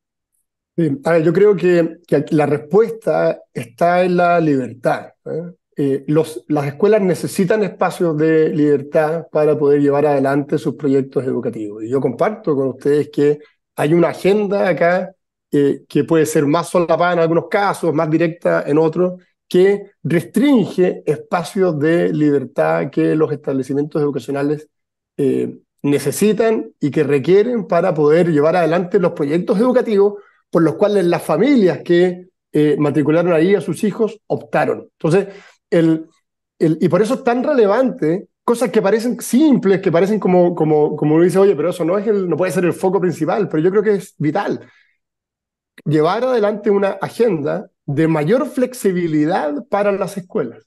a ver, yo creo que, la respuesta está en la libertad. ¿eh? Eh, los, las escuelas necesitan espacios de libertad para poder llevar adelante sus proyectos educativos. Y yo comparto con ustedes que hay una agenda acá eh, que puede ser más solapada en algunos casos, más directa en otros, que restringe espacios de libertad que los establecimientos educacionales eh, necesitan y que requieren para poder llevar adelante los proyectos educativos por los cuales las familias que matricularon ahí a sus hijos optaron. Entonces, el, el, y por eso es tan relevante cosas que parecen simples, que parecen como, como, como uno dice, oye, pero eso no, es el, no puede ser el foco principal, pero yo creo que es vital. Llevar adelante una agenda de mayor flexibilidad para las escuelas,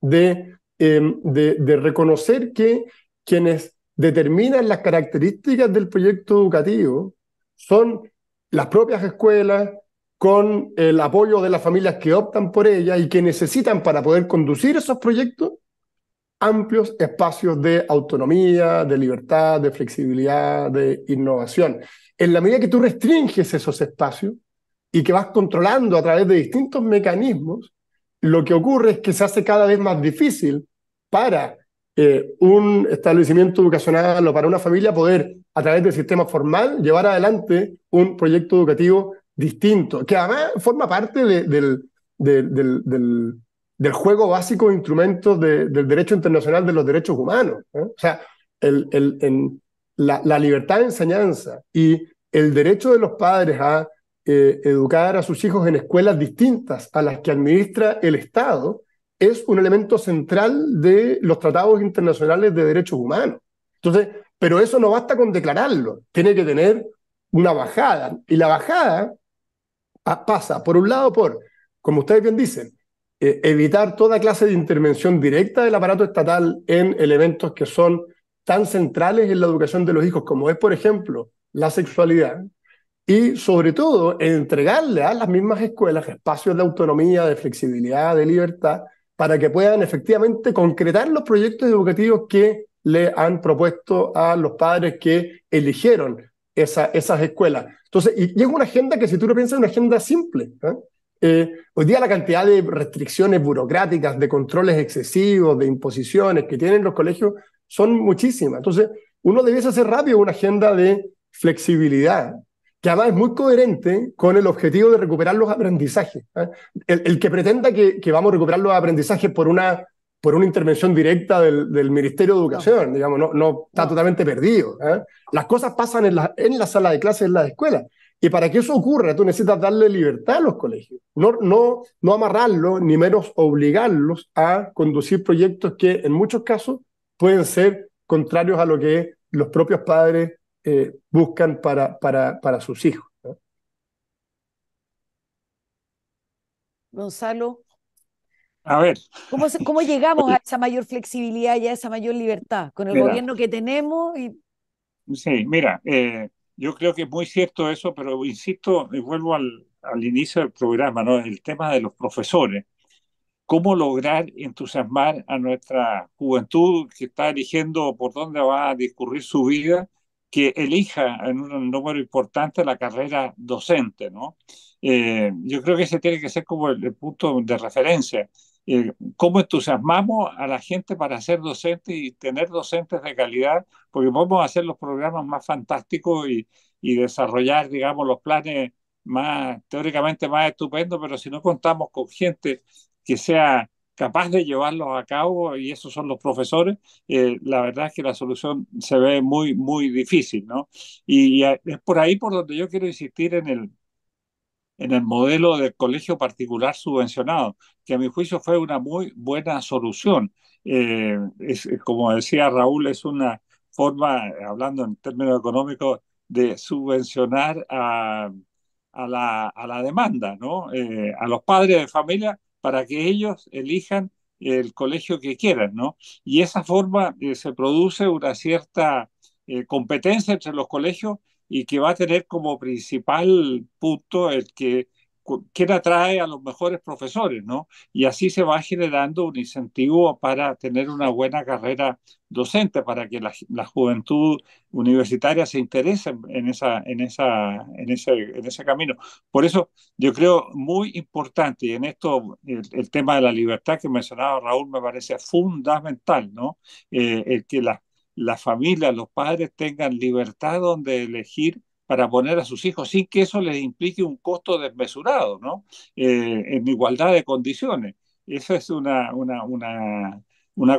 de, em, de, de reconocer que quienes determinan las características del proyecto educativo son las propias escuelas, con el apoyo de las familias que optan por ella y que necesitan para poder conducir esos proyectos amplios espacios de autonomía, de libertad, de flexibilidad, de innovación. En la medida que tú restringes esos espacios y que vas controlando a través de distintos mecanismos, lo que ocurre es que se hace cada vez más difícil para eh, un establecimiento educacional o para una familia poder, a través del sistema formal, llevar adelante un proyecto educativo distinto, que además forma parte del, del, del, del, juego básico de instrumentos del derecho internacional de los derechos humanos. ¿eh? O sea, el, el, en la, la, libertad de enseñanza y el derecho de los padres a eh, educar a sus hijos en escuelas distintas a las que administra el Estado es un elemento central de los tratados internacionales de derechos humanos. Entonces, pero eso no basta con declararlo, tiene que tener una bajada. Y la bajada pasa, por un lado, por, como ustedes bien dicen, eh, evitar toda clase de intervención directa del aparato estatal en elementos que son tan centrales en la educación de los hijos, como es, por ejemplo, la sexualidad, y sobre todo entregarle a las mismas escuelas espacios de autonomía, de flexibilidad, de libertad, para que puedan efectivamente concretar los proyectos educativos que le han propuesto a los padres que eligieron esas escuelas. Entonces, y, es una agenda que si tú lo piensas, es una agenda simple. ¿eh? Eh, hoy día la cantidad de restricciones burocráticas, de controles excesivos, de imposiciones que tienen los colegios son muchísimas. Entonces, uno debiese hacer rápido una agenda de flexibilidad, que además es muy coherente con el objetivo de recuperar los aprendizajes. ¿eh? El, que pretenda que, vamos a recuperar los aprendizajes por una por una intervención directa del, Ministerio de Educación, digamos, no, está totalmente perdido. ¿eh? Las cosas pasan en la, sala de clases, en las escuelas. Y para que eso ocurra, tú necesitas darle libertad a los colegios, no, no, no amarrarlos, ni menos obligarlos a conducir proyectos que en muchos casos pueden ser contrarios a lo que los propios padres eh, buscan para, para, para sus hijos. Gonzalo, a ver. ¿Cómo, ¿Cómo, llegamos a esa mayor flexibilidad y a esa mayor libertad con el gobierno que tenemos? Y... Sí, mira, eh, yo creo que es muy cierto eso, pero insisto y vuelvo al, al inicio del programa, ¿no? el tema de los profesores. ¿Cómo lograr entusiasmar a nuestra juventud que está eligiendo por dónde va a discurrir su vida, que elija en un número importante la carrera docente? ¿no? Eh, yo creo que ese tiene que ser como el punto de referencia. Eh, cómo entusiasmamos a la gente para ser docentes y tener docentes de calidad, porque podemos hacer los programas más fantásticos y, desarrollar, digamos, los planes más teóricamente más estupendos, pero si no contamos con gente que sea capaz de llevarlos a cabo, y esos son los profesores, eh, la verdad es que la solución se ve muy, muy difícil, ¿no? y eh, es por ahí por donde yo quiero insistir en el, en el modelo del colegio particular subvencionado, que a mi juicio fue una muy buena solución. Eh, es, como decía Raúl, es una forma, hablando en términos económicos, de subvencionar a, la, a la, demanda, ¿no? Eh, a los padres de familia para que ellos elijan el colegio que quieran, ¿no? Y esa forma eh, se produce una cierta competencia entre los colegios y que va a tener como principal punto el que quien atrae a los mejores profesores, ¿no? Y así se va generando un incentivo para tener una buena carrera docente, para que la, juventud universitaria se interese en, esa, en, esa, en, ese, en ese camino. Por eso yo creo muy importante, y en esto el, tema de la libertad que mencionaba Raúl me parece fundamental, ¿no? Eh, el que las la familia los padres tengan libertad donde elegir para poner a sus hijos sin que eso les implique un costo desmesurado, ¿no? Eh, en igualdad de condiciones. Esa es una, una,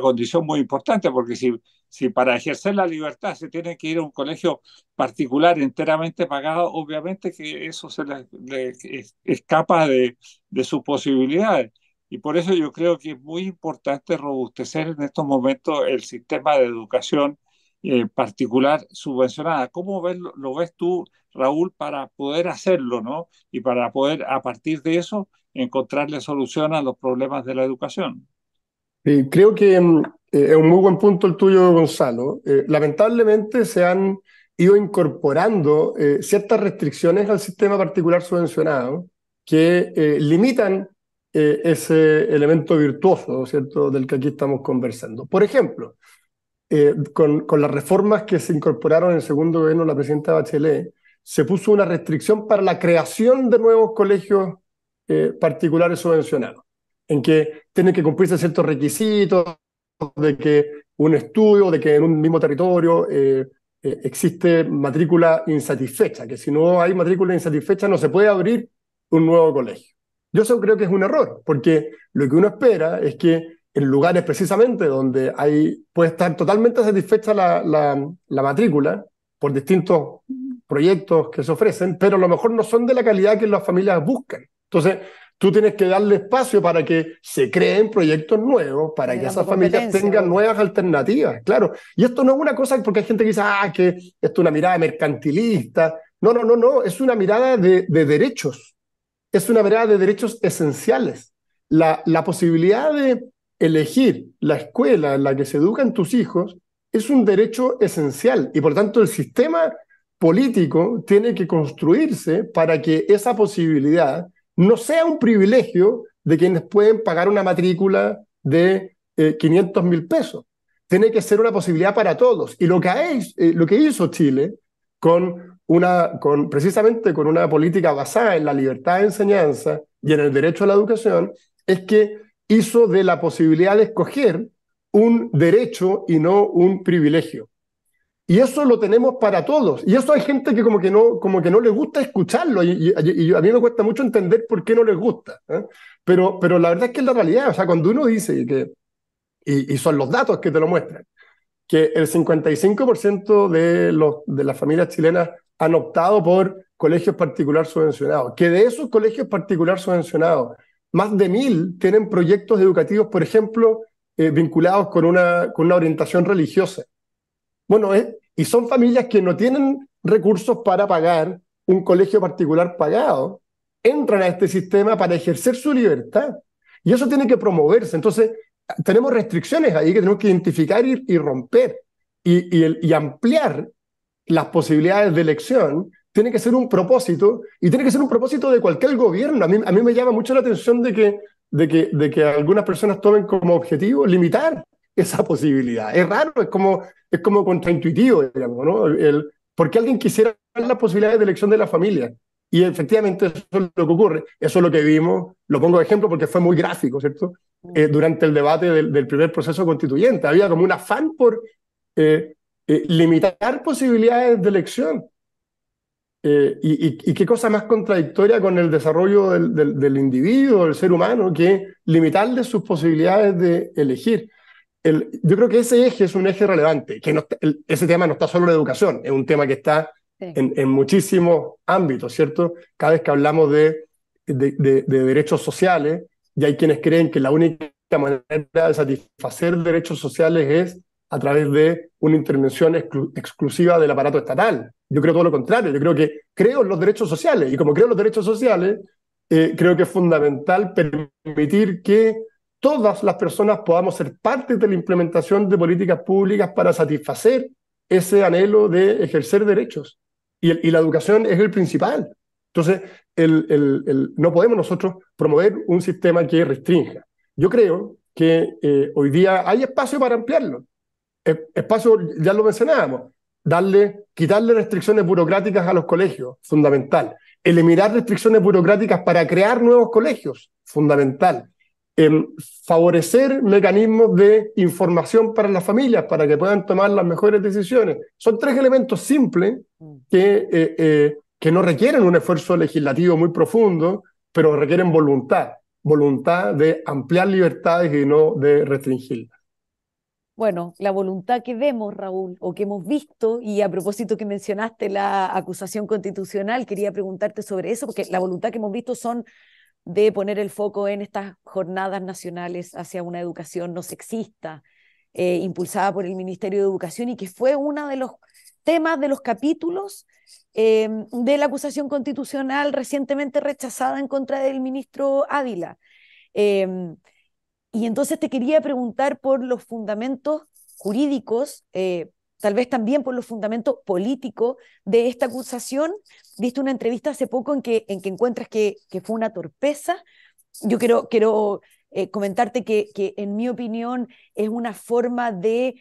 condición muy importante, porque si, si para ejercer la libertad se tiene que ir a un colegio particular enteramente pagado, obviamente que eso se les, escapa de, de sus posibilidades. Y por eso yo creo que es muy importante robustecer en estos momentos el sistema de educación eh, particular subvencionada. ¿Cómo lo ves tú, Raúl, para poder hacerlo, ¿no? Y para poder, a partir de eso, encontrarle solución a los problemas de la educación. creo que mm, eh, es un muy buen punto el tuyo, Gonzalo. Eh, lamentablemente se han ido incorporando ciertas restricciones al sistema particular subvencionado que limitan eh, ese elemento virtuoso, ¿cierto?, del que aquí estamos conversando. Por ejemplo, eh, con, las reformas que se incorporaron en el segundo gobierno de la presidenta Bachelet, se puso una restricción para la creación de nuevos colegios eh, particulares subvencionados, en que tienen que cumplirse ciertos requisitos de que un estudio, de que en un mismo territorio existe matrícula insatisfecha, que si no hay matrícula insatisfecha no se puede abrir un nuevo colegio. Yo eso creo que es un error, porque lo que uno espera es que en lugares precisamente donde hay, puede estar totalmente satisfecha la, la, matrícula por distintos proyectos que se ofrecen, pero a lo mejor no son de la calidad que las familias buscan. Entonces, tú tienes que darle espacio para que se creen proyectos nuevos, para que esas familias tengan nuevas alternativas, claro. Y esto no es una cosa porque hay gente que dice, ah, que esto es una mirada mercantilista. No, no, no, no, es una mirada de, de derechos es una verdad de derechos esenciales. La, la posibilidad de elegir la escuela en la que se educan tus hijos es un derecho esencial y por tanto el sistema político tiene que construirse para que esa posibilidad no sea un privilegio de quienes pueden pagar una matrícula de 500 eh, mil pesos. Tiene que ser una posibilidad para todos. Y lo que eh, hizo Chile con una, con, precisamente con una política basada en la libertad de enseñanza y en el derecho a la educación, es que hizo de la posibilidad de escoger un derecho y no un privilegio. Y eso lo tenemos para todos. Y eso hay gente que como que no, como que no les gusta escucharlo. Y, a mí me cuesta mucho entender por qué no les gusta. ¿eh? Pero, pero la verdad es que es la realidad. O sea, cuando uno dice que, y, y son los datos que te lo muestran, que el 55% de, los, de las familias chilenas han optado por colegios particular subvencionados, que de esos colegios particular subvencionados, más de mil tienen proyectos educativos, por ejemplo, eh, vinculados con una, con orientación religiosa. Bueno, eh, y son familias que no tienen recursos para pagar un colegio particular pagado, entran a este sistema para ejercer su libertad. Y eso tiene que promoverse. Entonces, tenemos restricciones ahí que tenemos que identificar y, romper y ampliar las posibilidades de elección, tiene que ser un propósito y tiene que ser un propósito de cualquier gobierno. A mí, a mí me llama mucho la atención de que, de, que, de que algunas personas tomen como objetivo limitar esa posibilidad. Es raro, es como, es como contraintuitivo, digamos, ¿no? El, qué alguien quisiera las posibilidades de elección de la familia. Y efectivamente eso es lo que ocurre. Eso es lo que vimos, lo pongo de ejemplo porque fue muy gráfico, ¿cierto? Mm. Eh, durante el debate del, primer proceso constituyente. Había como un afán por eh, eh, limitar posibilidades de elección. Eh, y, qué cosa más contradictoria con el desarrollo del, individuo, del ser humano, que limitarle sus posibilidades de elegir? yo creo que ese eje es un eje relevante, que ese tema no está solo en educación, es un tema que está en, muchísimos ámbitos, ¿cierto? Cada vez que hablamos de, de derechos sociales, y hay quienes creen que la única manera de satisfacer derechos sociales es a través de una intervención exclusiva del aparato estatal. Yo creo todo lo contrario, yo creo que creo en los derechos sociales y como creo en los derechos sociales, eh, creo que es fundamental permitir que todas las personas podamos ser parte de la implementación de políticas públicas para satisfacer ese anhelo de ejercer derechos. Y, la educación es el principal. Entonces, el, el, no podemos nosotros promover un sistema que restrinja. Yo creo que eh, hoy día hay espacio para ampliarlo espacio, ya lo mencionábamos, darle, quitarle restricciones burocráticas a los colegios, fundamental. Eliminar restricciones burocráticas para crear nuevos colegios, fundamental. Em, favorecer mecanismos de información para las familias, para que puedan tomar las mejores decisiones. Son tres elementos simples mm. que, eh, eh, que no requieren un esfuerzo legislativo muy profundo, pero requieren voluntad, voluntad de ampliar libertades y no de restringirlas bueno, la voluntad que vemos, Raúl, o que hemos visto, y a propósito que mencionaste la acusación constitucional, quería preguntarte sobre eso, porque la voluntad que hemos visto son de poner el foco en estas jornadas nacionales hacia una educación no sexista, eh, impulsada por el Ministerio de Educación y que fue uno de los temas de los capítulos em, de la acusación constitucional recientemente rechazada en contra del ministro Ávila. Em, y entonces te quería preguntar por los fundamentos jurídicos, eh, tal vez también por los fundamentos políticos de esta acusación. Viste una entrevista hace poco en que, que encuentras que, fue una torpeza. Yo quiero, eh, comentarte que, en mi opinión, es una forma de,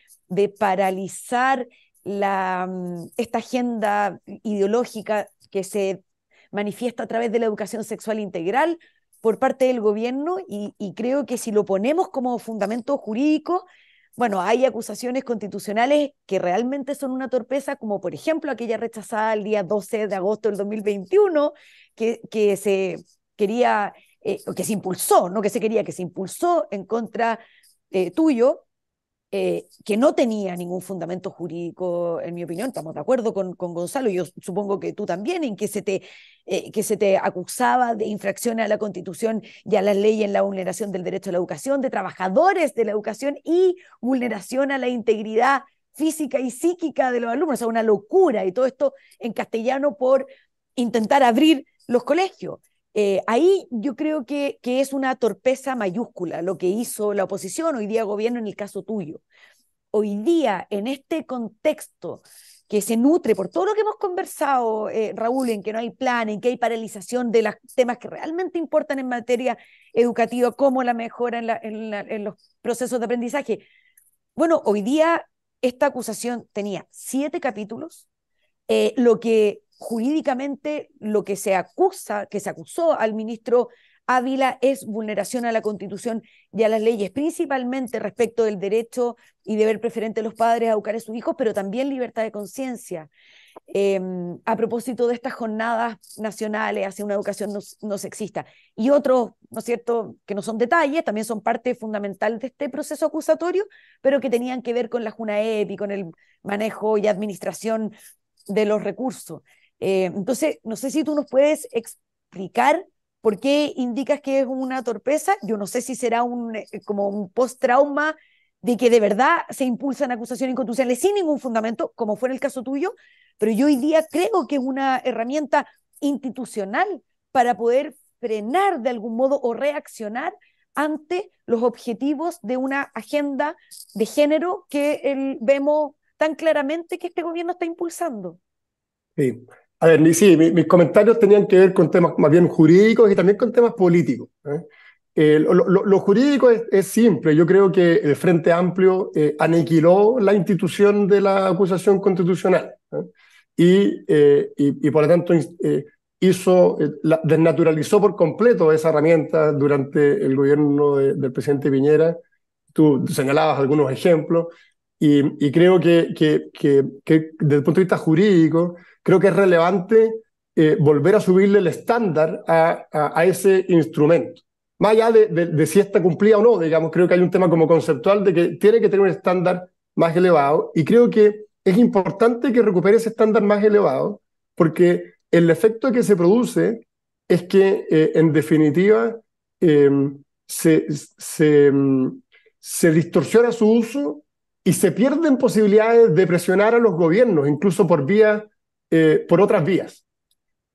paralizar mm, esta agenda ideológica que se manifiesta a través de la educación sexual integral, por parte del gobierno y, creo que si lo ponemos como fundamento jurídico, bueno, hay acusaciones constitucionales que realmente son una torpeza, como por ejemplo aquella rechazada el día 12 de agosto del 2021, que, que se quería, eh, que se impulsó, no que se quería, que se impulsó en contra eh, tuyo, eh, que no tenía ningún fundamento jurídico, en mi opinión, estamos de acuerdo con, con Gonzalo, yo supongo que tú también, en que se, te, eh, que se te acusaba de infracción a la Constitución y a la ley en la vulneración del derecho a la educación, de trabajadores de la educación y vulneración a la integridad física y psíquica de los alumnos, o sea, una locura, y todo esto en castellano por intentar abrir los colegios. Eh, ahí yo creo que, que, es una torpeza mayúscula lo que hizo la oposición, hoy día gobierno en el caso tuyo. Hoy día, en este contexto que se nutre por todo lo que hemos conversado, eh, Raúl, en que no hay plan, en que hay paralización de los temas que realmente importan en materia educativa, como la mejora en, los procesos de aprendizaje. Bueno, hoy día esta acusación tenía siete capítulos, eh, lo que jurídicamente lo que se acusa, que se acusó al ministro Ávila es vulneración a la Constitución y a las leyes, principalmente respecto del derecho y deber preferente de los padres a educar a sus hijos, pero también libertad de conciencia. Em, a propósito de estas jornadas nacionales hacia una educación no, sexista y otros, ¿no es cierto?, que no son detalles, también son parte fundamental de este proceso acusatorio, pero que tenían que ver con la JUNAEP y con el manejo y administración de los recursos. Eh, entonces, no sé si tú nos puedes explicar por qué indicas que es una torpeza. Yo no sé si será un, eh, como un post-trauma de que de verdad se impulsan acusaciones inconstitucionales sin ningún fundamento, como fue en el caso tuyo, pero yo hoy día creo que es una herramienta institucional para poder frenar de algún modo o reaccionar ante los objetivos de una agenda de género que vemos tan claramente que este gobierno está impulsando. Sí, a ver, sí, mis, comentarios tenían que ver con temas más bien jurídicos y también con temas políticos. ¿eh? Eh, lo, jurídico es, simple. Yo creo que el Frente Amplio eh, aniquiló la institución de la acusación constitucional y, y, y, por lo tanto hizo, desnaturalizó por completo esa herramienta durante el gobierno del presidente Piñera. Tú señalabas algunos ejemplos y, y creo que, que, que, que desde el punto de vista jurídico creo que es relevante eh, volver a subirle el estándar a, a, ese instrumento. Más allá de, si está cumplida o no, digamos, creo que hay un tema como conceptual de que tiene que tener un estándar más elevado y creo que es importante que recupere ese estándar más elevado porque el efecto que se produce es que, eh, en definitiva, em, se, se, em, se distorsiona su uso y se pierden posibilidades de presionar a los gobiernos, incluso por vía eh, por otras vías.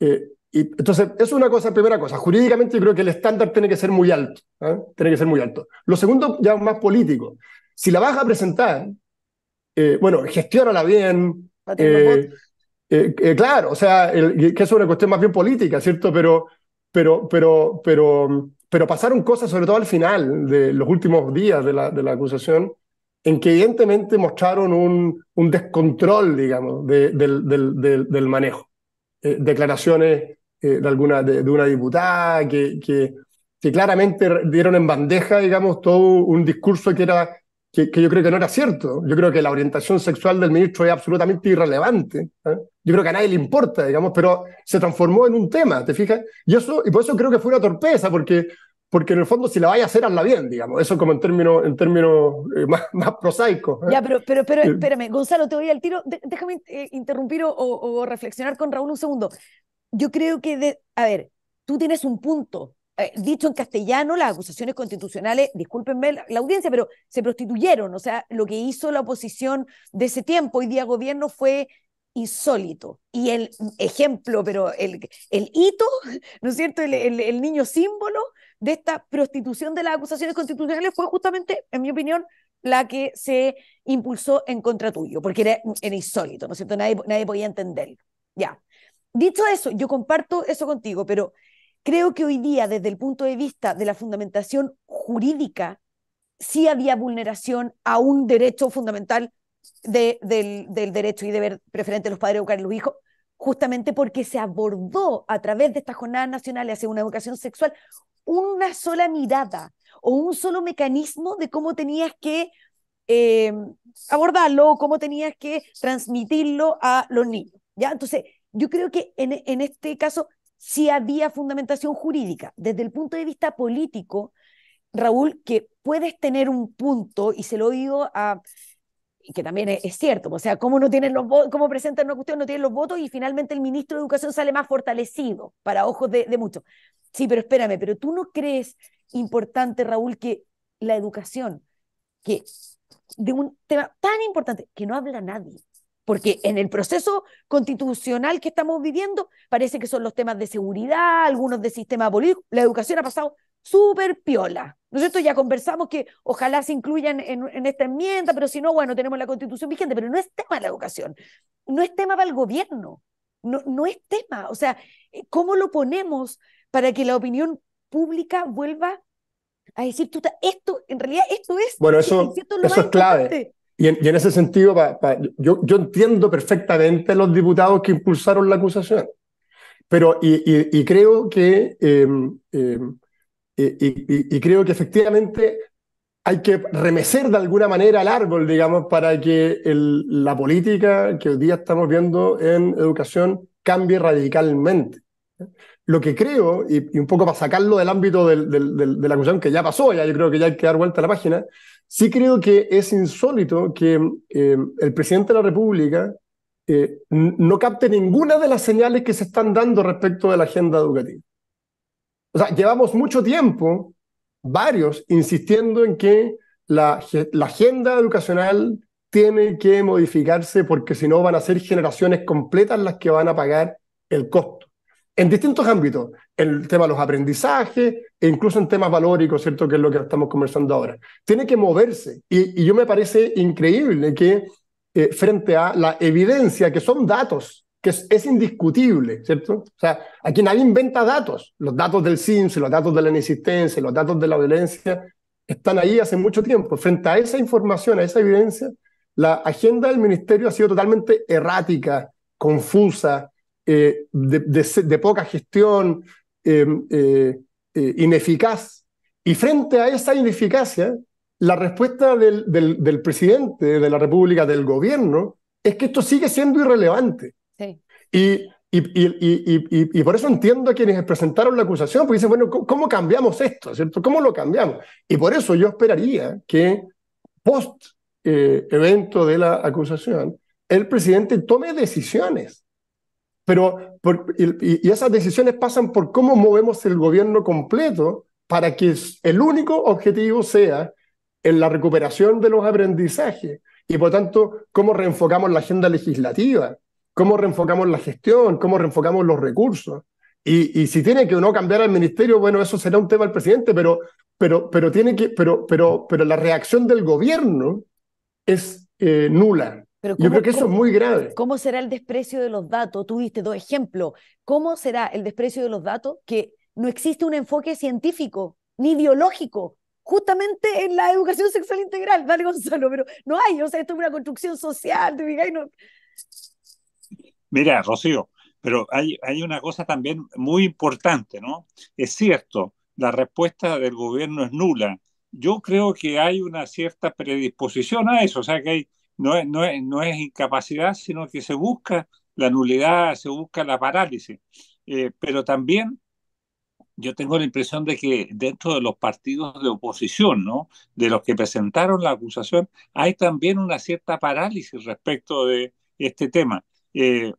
Eh, y entonces, eso es una cosa, primera cosa. Jurídicamente yo creo que el estándar tiene que ser muy alto. ¿ah? Tiene que ser muy alto. Lo segundo, ya más político. Si la vas a presentar, eh, bueno, gestiónala bien. claro, o sea, que es una cuestión más bien política, ¿cierto? Pero, pero, pero, pero, pero pasaron cosas, sobre todo al final de los últimos días de la, de la acusación, en que evidentemente mostraron un, un descontrol, digamos, de, del, del, del, manejo. Eh, declaraciones eh, de, alguna, de, una diputada que, que, que, claramente dieron en bandeja, digamos, todo un discurso que, era, que, yo creo que no era cierto. Yo creo que la orientación sexual del ministro es absolutamente irrelevante. ¿eh? Yo creo que a nadie le importa, digamos, pero se transformó en un tema, ¿te fijas? Y, eso, y por eso creo que fue una torpeza, porque porque en el fondo si la vaya a hacer, hazla bien, digamos. Eso como en términos, en término eh, más, más, prosaicos. Ya, pero, pero, eh, espérame, Gonzalo, te voy al tiro. déjame eh, interrumpir o, reflexionar con Raúl un segundo. Yo creo que, a ver, tú tienes un punto. dicho en castellano, las acusaciones constitucionales, discúlpenme la, audiencia, pero se prostituyeron. O sea, lo que hizo la oposición de ese tiempo hoy día gobierno fue insólito. Y el ejemplo, pero el, el hito, ¿no es cierto? el, el niño símbolo de esta prostitución de las acusaciones constitucionales fue justamente, en mi opinión, la que se impulsó en contra tuyo, porque era, insólito, ¿no es cierto? Nadie, nadie podía entenderlo. Ya. Dicho eso, yo comparto eso contigo, pero creo que hoy día, desde el punto de vista de la fundamentación jurídica, sí había vulneración a un derecho fundamental del, derecho y deber preferente de los padres educar a los hijos, justamente porque se abordó a través de estas jornadas nacionales hacia una educación sexual una sola mirada o un solo mecanismo de cómo tenías que eh, abordarlo o cómo tenías que transmitirlo a los niños. ¿ya? Entonces, yo creo que en, en este caso sí había fundamentación jurídica. Desde el punto de vista político, Raúl, que puedes tener un punto, y se lo digo a que también es, cierto, pues, o sea, cómo no tienen los cómo presentan una cuestión, no tienen los votos y finalmente el ministro de Educación sale más fortalecido para ojos de, de muchos. Sí, pero espérame, pero tú no crees importante, Raúl, que la educación, que de un tema tan importante que no habla nadie, porque en el proceso constitucional que estamos viviendo parece que son los temas de seguridad, algunos de sistema político, la educación ha pasado súper piola. Nosotros Ya conversamos que ojalá se incluyan en, esta enmienda, pero si no, bueno, tenemos la constitución vigente, pero no es tema de la educación, no es tema para el gobierno, no, no es tema. O sea, eh, ¿cómo lo ponemos para que la opinión pública vuelva a decir, esto, en realidad esto es... Bueno, eso, eso es clave. Y en, ese sentido, yo, yo entiendo perfectamente los diputados que impulsaron la acusación, pero y, creo que... Em, em, y, creo que efectivamente hay que remecer de alguna manera el árbol, digamos, para que la política que hoy día estamos viendo en educación cambie radicalmente. Lo que creo, y, un poco para sacarlo del ámbito de la cuestión que ya pasó, ya yo creo que ya hay que dar vuelta a la página, sí creo que es insólito que eh, el presidente de la República eh, no capte ninguna de las señales que se están dando respecto de la agenda educativa. O sea, llevamos mucho tiempo, varios, insistiendo en que la, agenda educacional tiene que modificarse porque si no van a ser generaciones completas las que van a pagar el costo. En distintos ámbitos, en el tema de los aprendizajes e incluso en temas valóricos, ¿cierto? Que es lo que estamos conversando ahora. Tiene que moverse. Y, yo me parece increíble que eh, frente a la evidencia, que son datos, que es, indiscutible, ¿cierto? O sea, aquí nadie inventa datos. Los datos del CIMS, los datos de la inexistencia, los datos de la violencia, están ahí hace mucho tiempo. Frente a esa información, a esa evidencia, la agenda del ministerio ha sido totalmente errática, confusa, eh, de, poca gestión, em, eh, eh, ineficaz. Y frente a esa ineficacia, la respuesta del, del presidente de la República, del gobierno, es que esto sigue siendo irrelevante. Y, y, y, y, por eso entiendo a quienes presentaron la acusación, porque dicen, bueno, ¿cómo cambiamos esto? ¿cierto? ¿Cómo lo cambiamos? Y por eso yo esperaría que post eh, evento de la acusación, el presidente tome decisiones. Pero, y, esas decisiones pasan por cómo movemos el gobierno completo para que el único objetivo sea en la recuperación de los aprendizajes y por tanto cómo reenfocamos la agenda legislativa cómo reenfocamos la gestión, cómo reenfocamos los recursos. Y, y si tiene que o no cambiar al ministerio, bueno, eso será un tema del presidente, pero, pero, pero, tiene que, pero, pero, pero la reacción del gobierno es eh, nula. Yo creo que eso es muy grave. ¿Cómo será el desprecio de los datos? Tuviste dos ejemplos. ¿Cómo será el desprecio de los datos que no existe un enfoque científico ni biológico justamente en la educación sexual integral, vale Gonzalo, pero no hay, o sea, esto es una construcción social, te Mira, Rocío, pero hay, hay una cosa también muy importante, ¿no? Es cierto, la respuesta del gobierno es nula. Yo creo que hay una cierta predisposición a eso, o sea que no, es, no, es, no es incapacidad, sino que se busca la nulidad, se busca la parálisis. Eh, pero también yo tengo la impresión de que dentro de los partidos de oposición, ¿no? de los que presentaron la acusación, hay también una cierta parálisis respecto de este tema. Eh,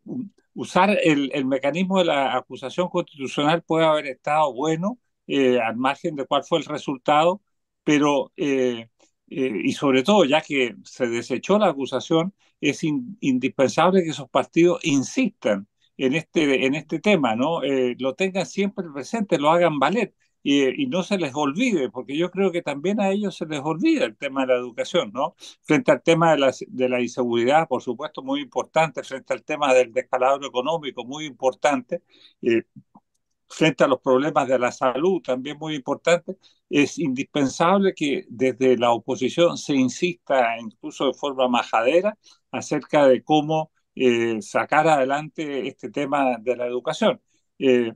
usar el, mecanismo de la acusación constitucional puede haber estado bueno, eh, al margen de cuál fue el resultado, pero, eh, y sobre todo, ya que se desechó la acusación, es indispensable que esos partidos insistan en este, en este tema, ¿no? lo tengan siempre presente, lo hagan valer, y, no se les olvide, porque yo creo que también a ellos se les olvida el tema de la educación, ¿no? Frente al tema de la, de la inseguridad, por supuesto, muy importante, frente al tema del descalabro económico, muy importante. frente a los problemas de la salud, también muy importante, es indispensable que desde la oposición se insista, incluso de forma majadera, acerca de cómo eh, sacar adelante este tema de la educación. Eh,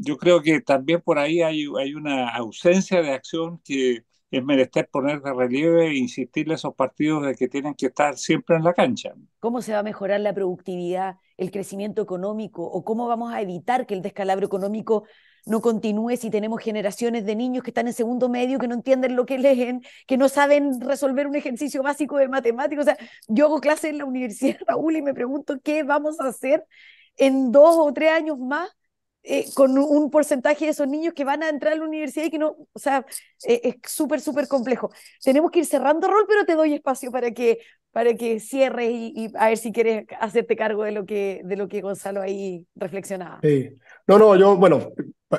yo creo que también por ahí hay, una ausencia de acción que es merecer poner de relieve e insistirle a esos partidos de que tienen que estar siempre en la cancha. ¿Cómo se va a mejorar la productividad, el crecimiento económico o cómo vamos a evitar que el descalabro económico no continúe si tenemos generaciones de niños que están en segundo medio, que no entienden lo que leen, que no saben resolver un ejercicio básico de matemáticas? O sea, yo hago clases en la universidad, Raúl, y me pregunto qué vamos a hacer en dos o tres años más eh, con un porcentaje de esos niños que van a entrar a la universidad y que no, o sea, eh, es súper, súper complejo. Tenemos que ir cerrando rol, pero te doy espacio para que, para que cierres y, a ver si quieres hacerte cargo de lo que, de lo que Gonzalo ahí reflexionaba. Sí. No, no, yo, bueno,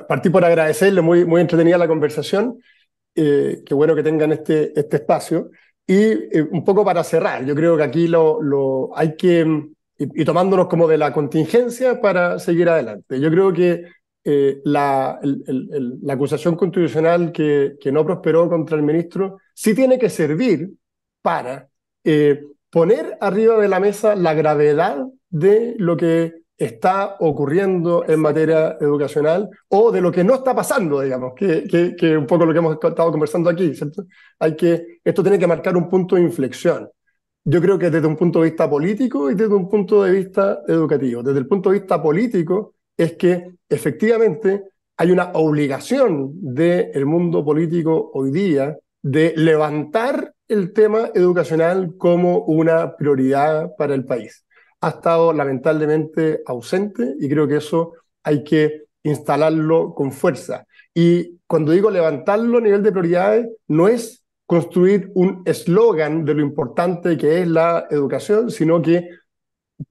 partí por agradecerle, muy, muy entretenida la conversación, eh, qué bueno que tengan este, este espacio. Y un poco para cerrar, yo creo que aquí lo, lo hay que y, tomándonos como de la contingencia para seguir adelante. Yo creo que eh, la, la, acusación constitucional que, que, no prosperó contra el ministro sí tiene que servir para eh, poner arriba de la mesa la gravedad de lo que está ocurriendo en materia educacional o de lo que no está pasando, digamos, que, que, un poco lo que hemos estado conversando aquí, ¿cierto? Hay que, esto tiene que marcar un punto de inflexión. Yo creo que desde un punto de vista político y desde un punto de vista educativo. Desde el punto de vista político es que efectivamente hay una obligación del el mundo político hoy día de levantar el tema educacional como una prioridad para el país. Ha estado lamentablemente ausente y creo que eso hay que instalarlo con fuerza. Y cuando digo levantarlo a nivel de prioridades, no es construir un eslogan de lo importante que es la educación, sino que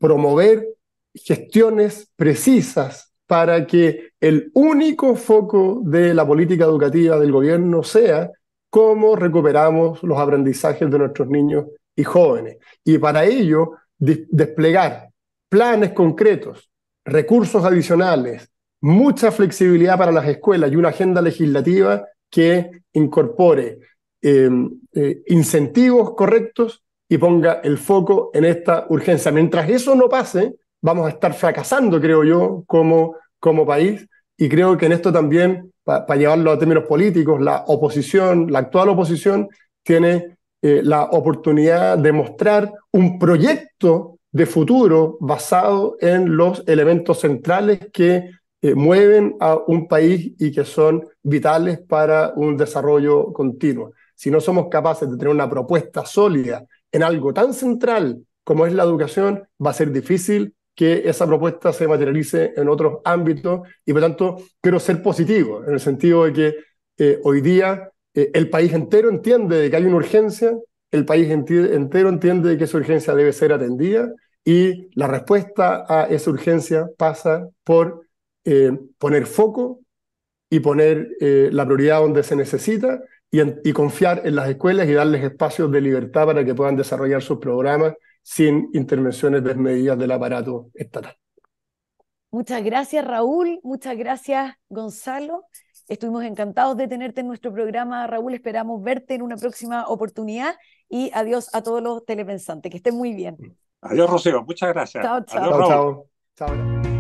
promover gestiones precisas para que el único foco de la política educativa del gobierno sea cómo recuperamos los aprendizajes de nuestros niños y jóvenes. Y para ello, desplegar planes concretos, recursos adicionales, mucha flexibilidad para las escuelas y una agenda legislativa que incorpore Em, eh, incentivos correctos y ponga el foco en esta urgencia. Mientras eso no pase, vamos a estar fracasando, creo yo, como, como país. Y creo que en esto también, para llevarlo a términos políticos, la oposición, la actual oposición, tiene eh, la oportunidad de mostrar un proyecto de futuro basado en los elementos centrales que eh, mueven a un país y que son vitales para un desarrollo continuo si no somos capaces de tener una propuesta sólida en algo tan central como es la educación, va a ser difícil que esa propuesta se materialice en otros ámbitos y por tanto quiero ser positivo en el sentido de que eh, hoy día eh, el país entero entiende que hay una urgencia, el país entero entiende que esa urgencia debe ser atendida y la respuesta a esa urgencia pasa por eh, poner foco y poner la prioridad donde se necesita y, confiar en las escuelas y darles espacios de libertad para que puedan desarrollar sus programas sin intervenciones desmedidas del aparato estatal. Muchas gracias Raúl, muchas gracias Gonzalo. Estuvimos encantados de tenerte en nuestro programa, Raúl. Esperamos verte en una próxima oportunidad y adiós a todos los telepensantes. Que estén muy bien. Adiós, Rocío. Muchas gracias. Chao, chao, chao. chao.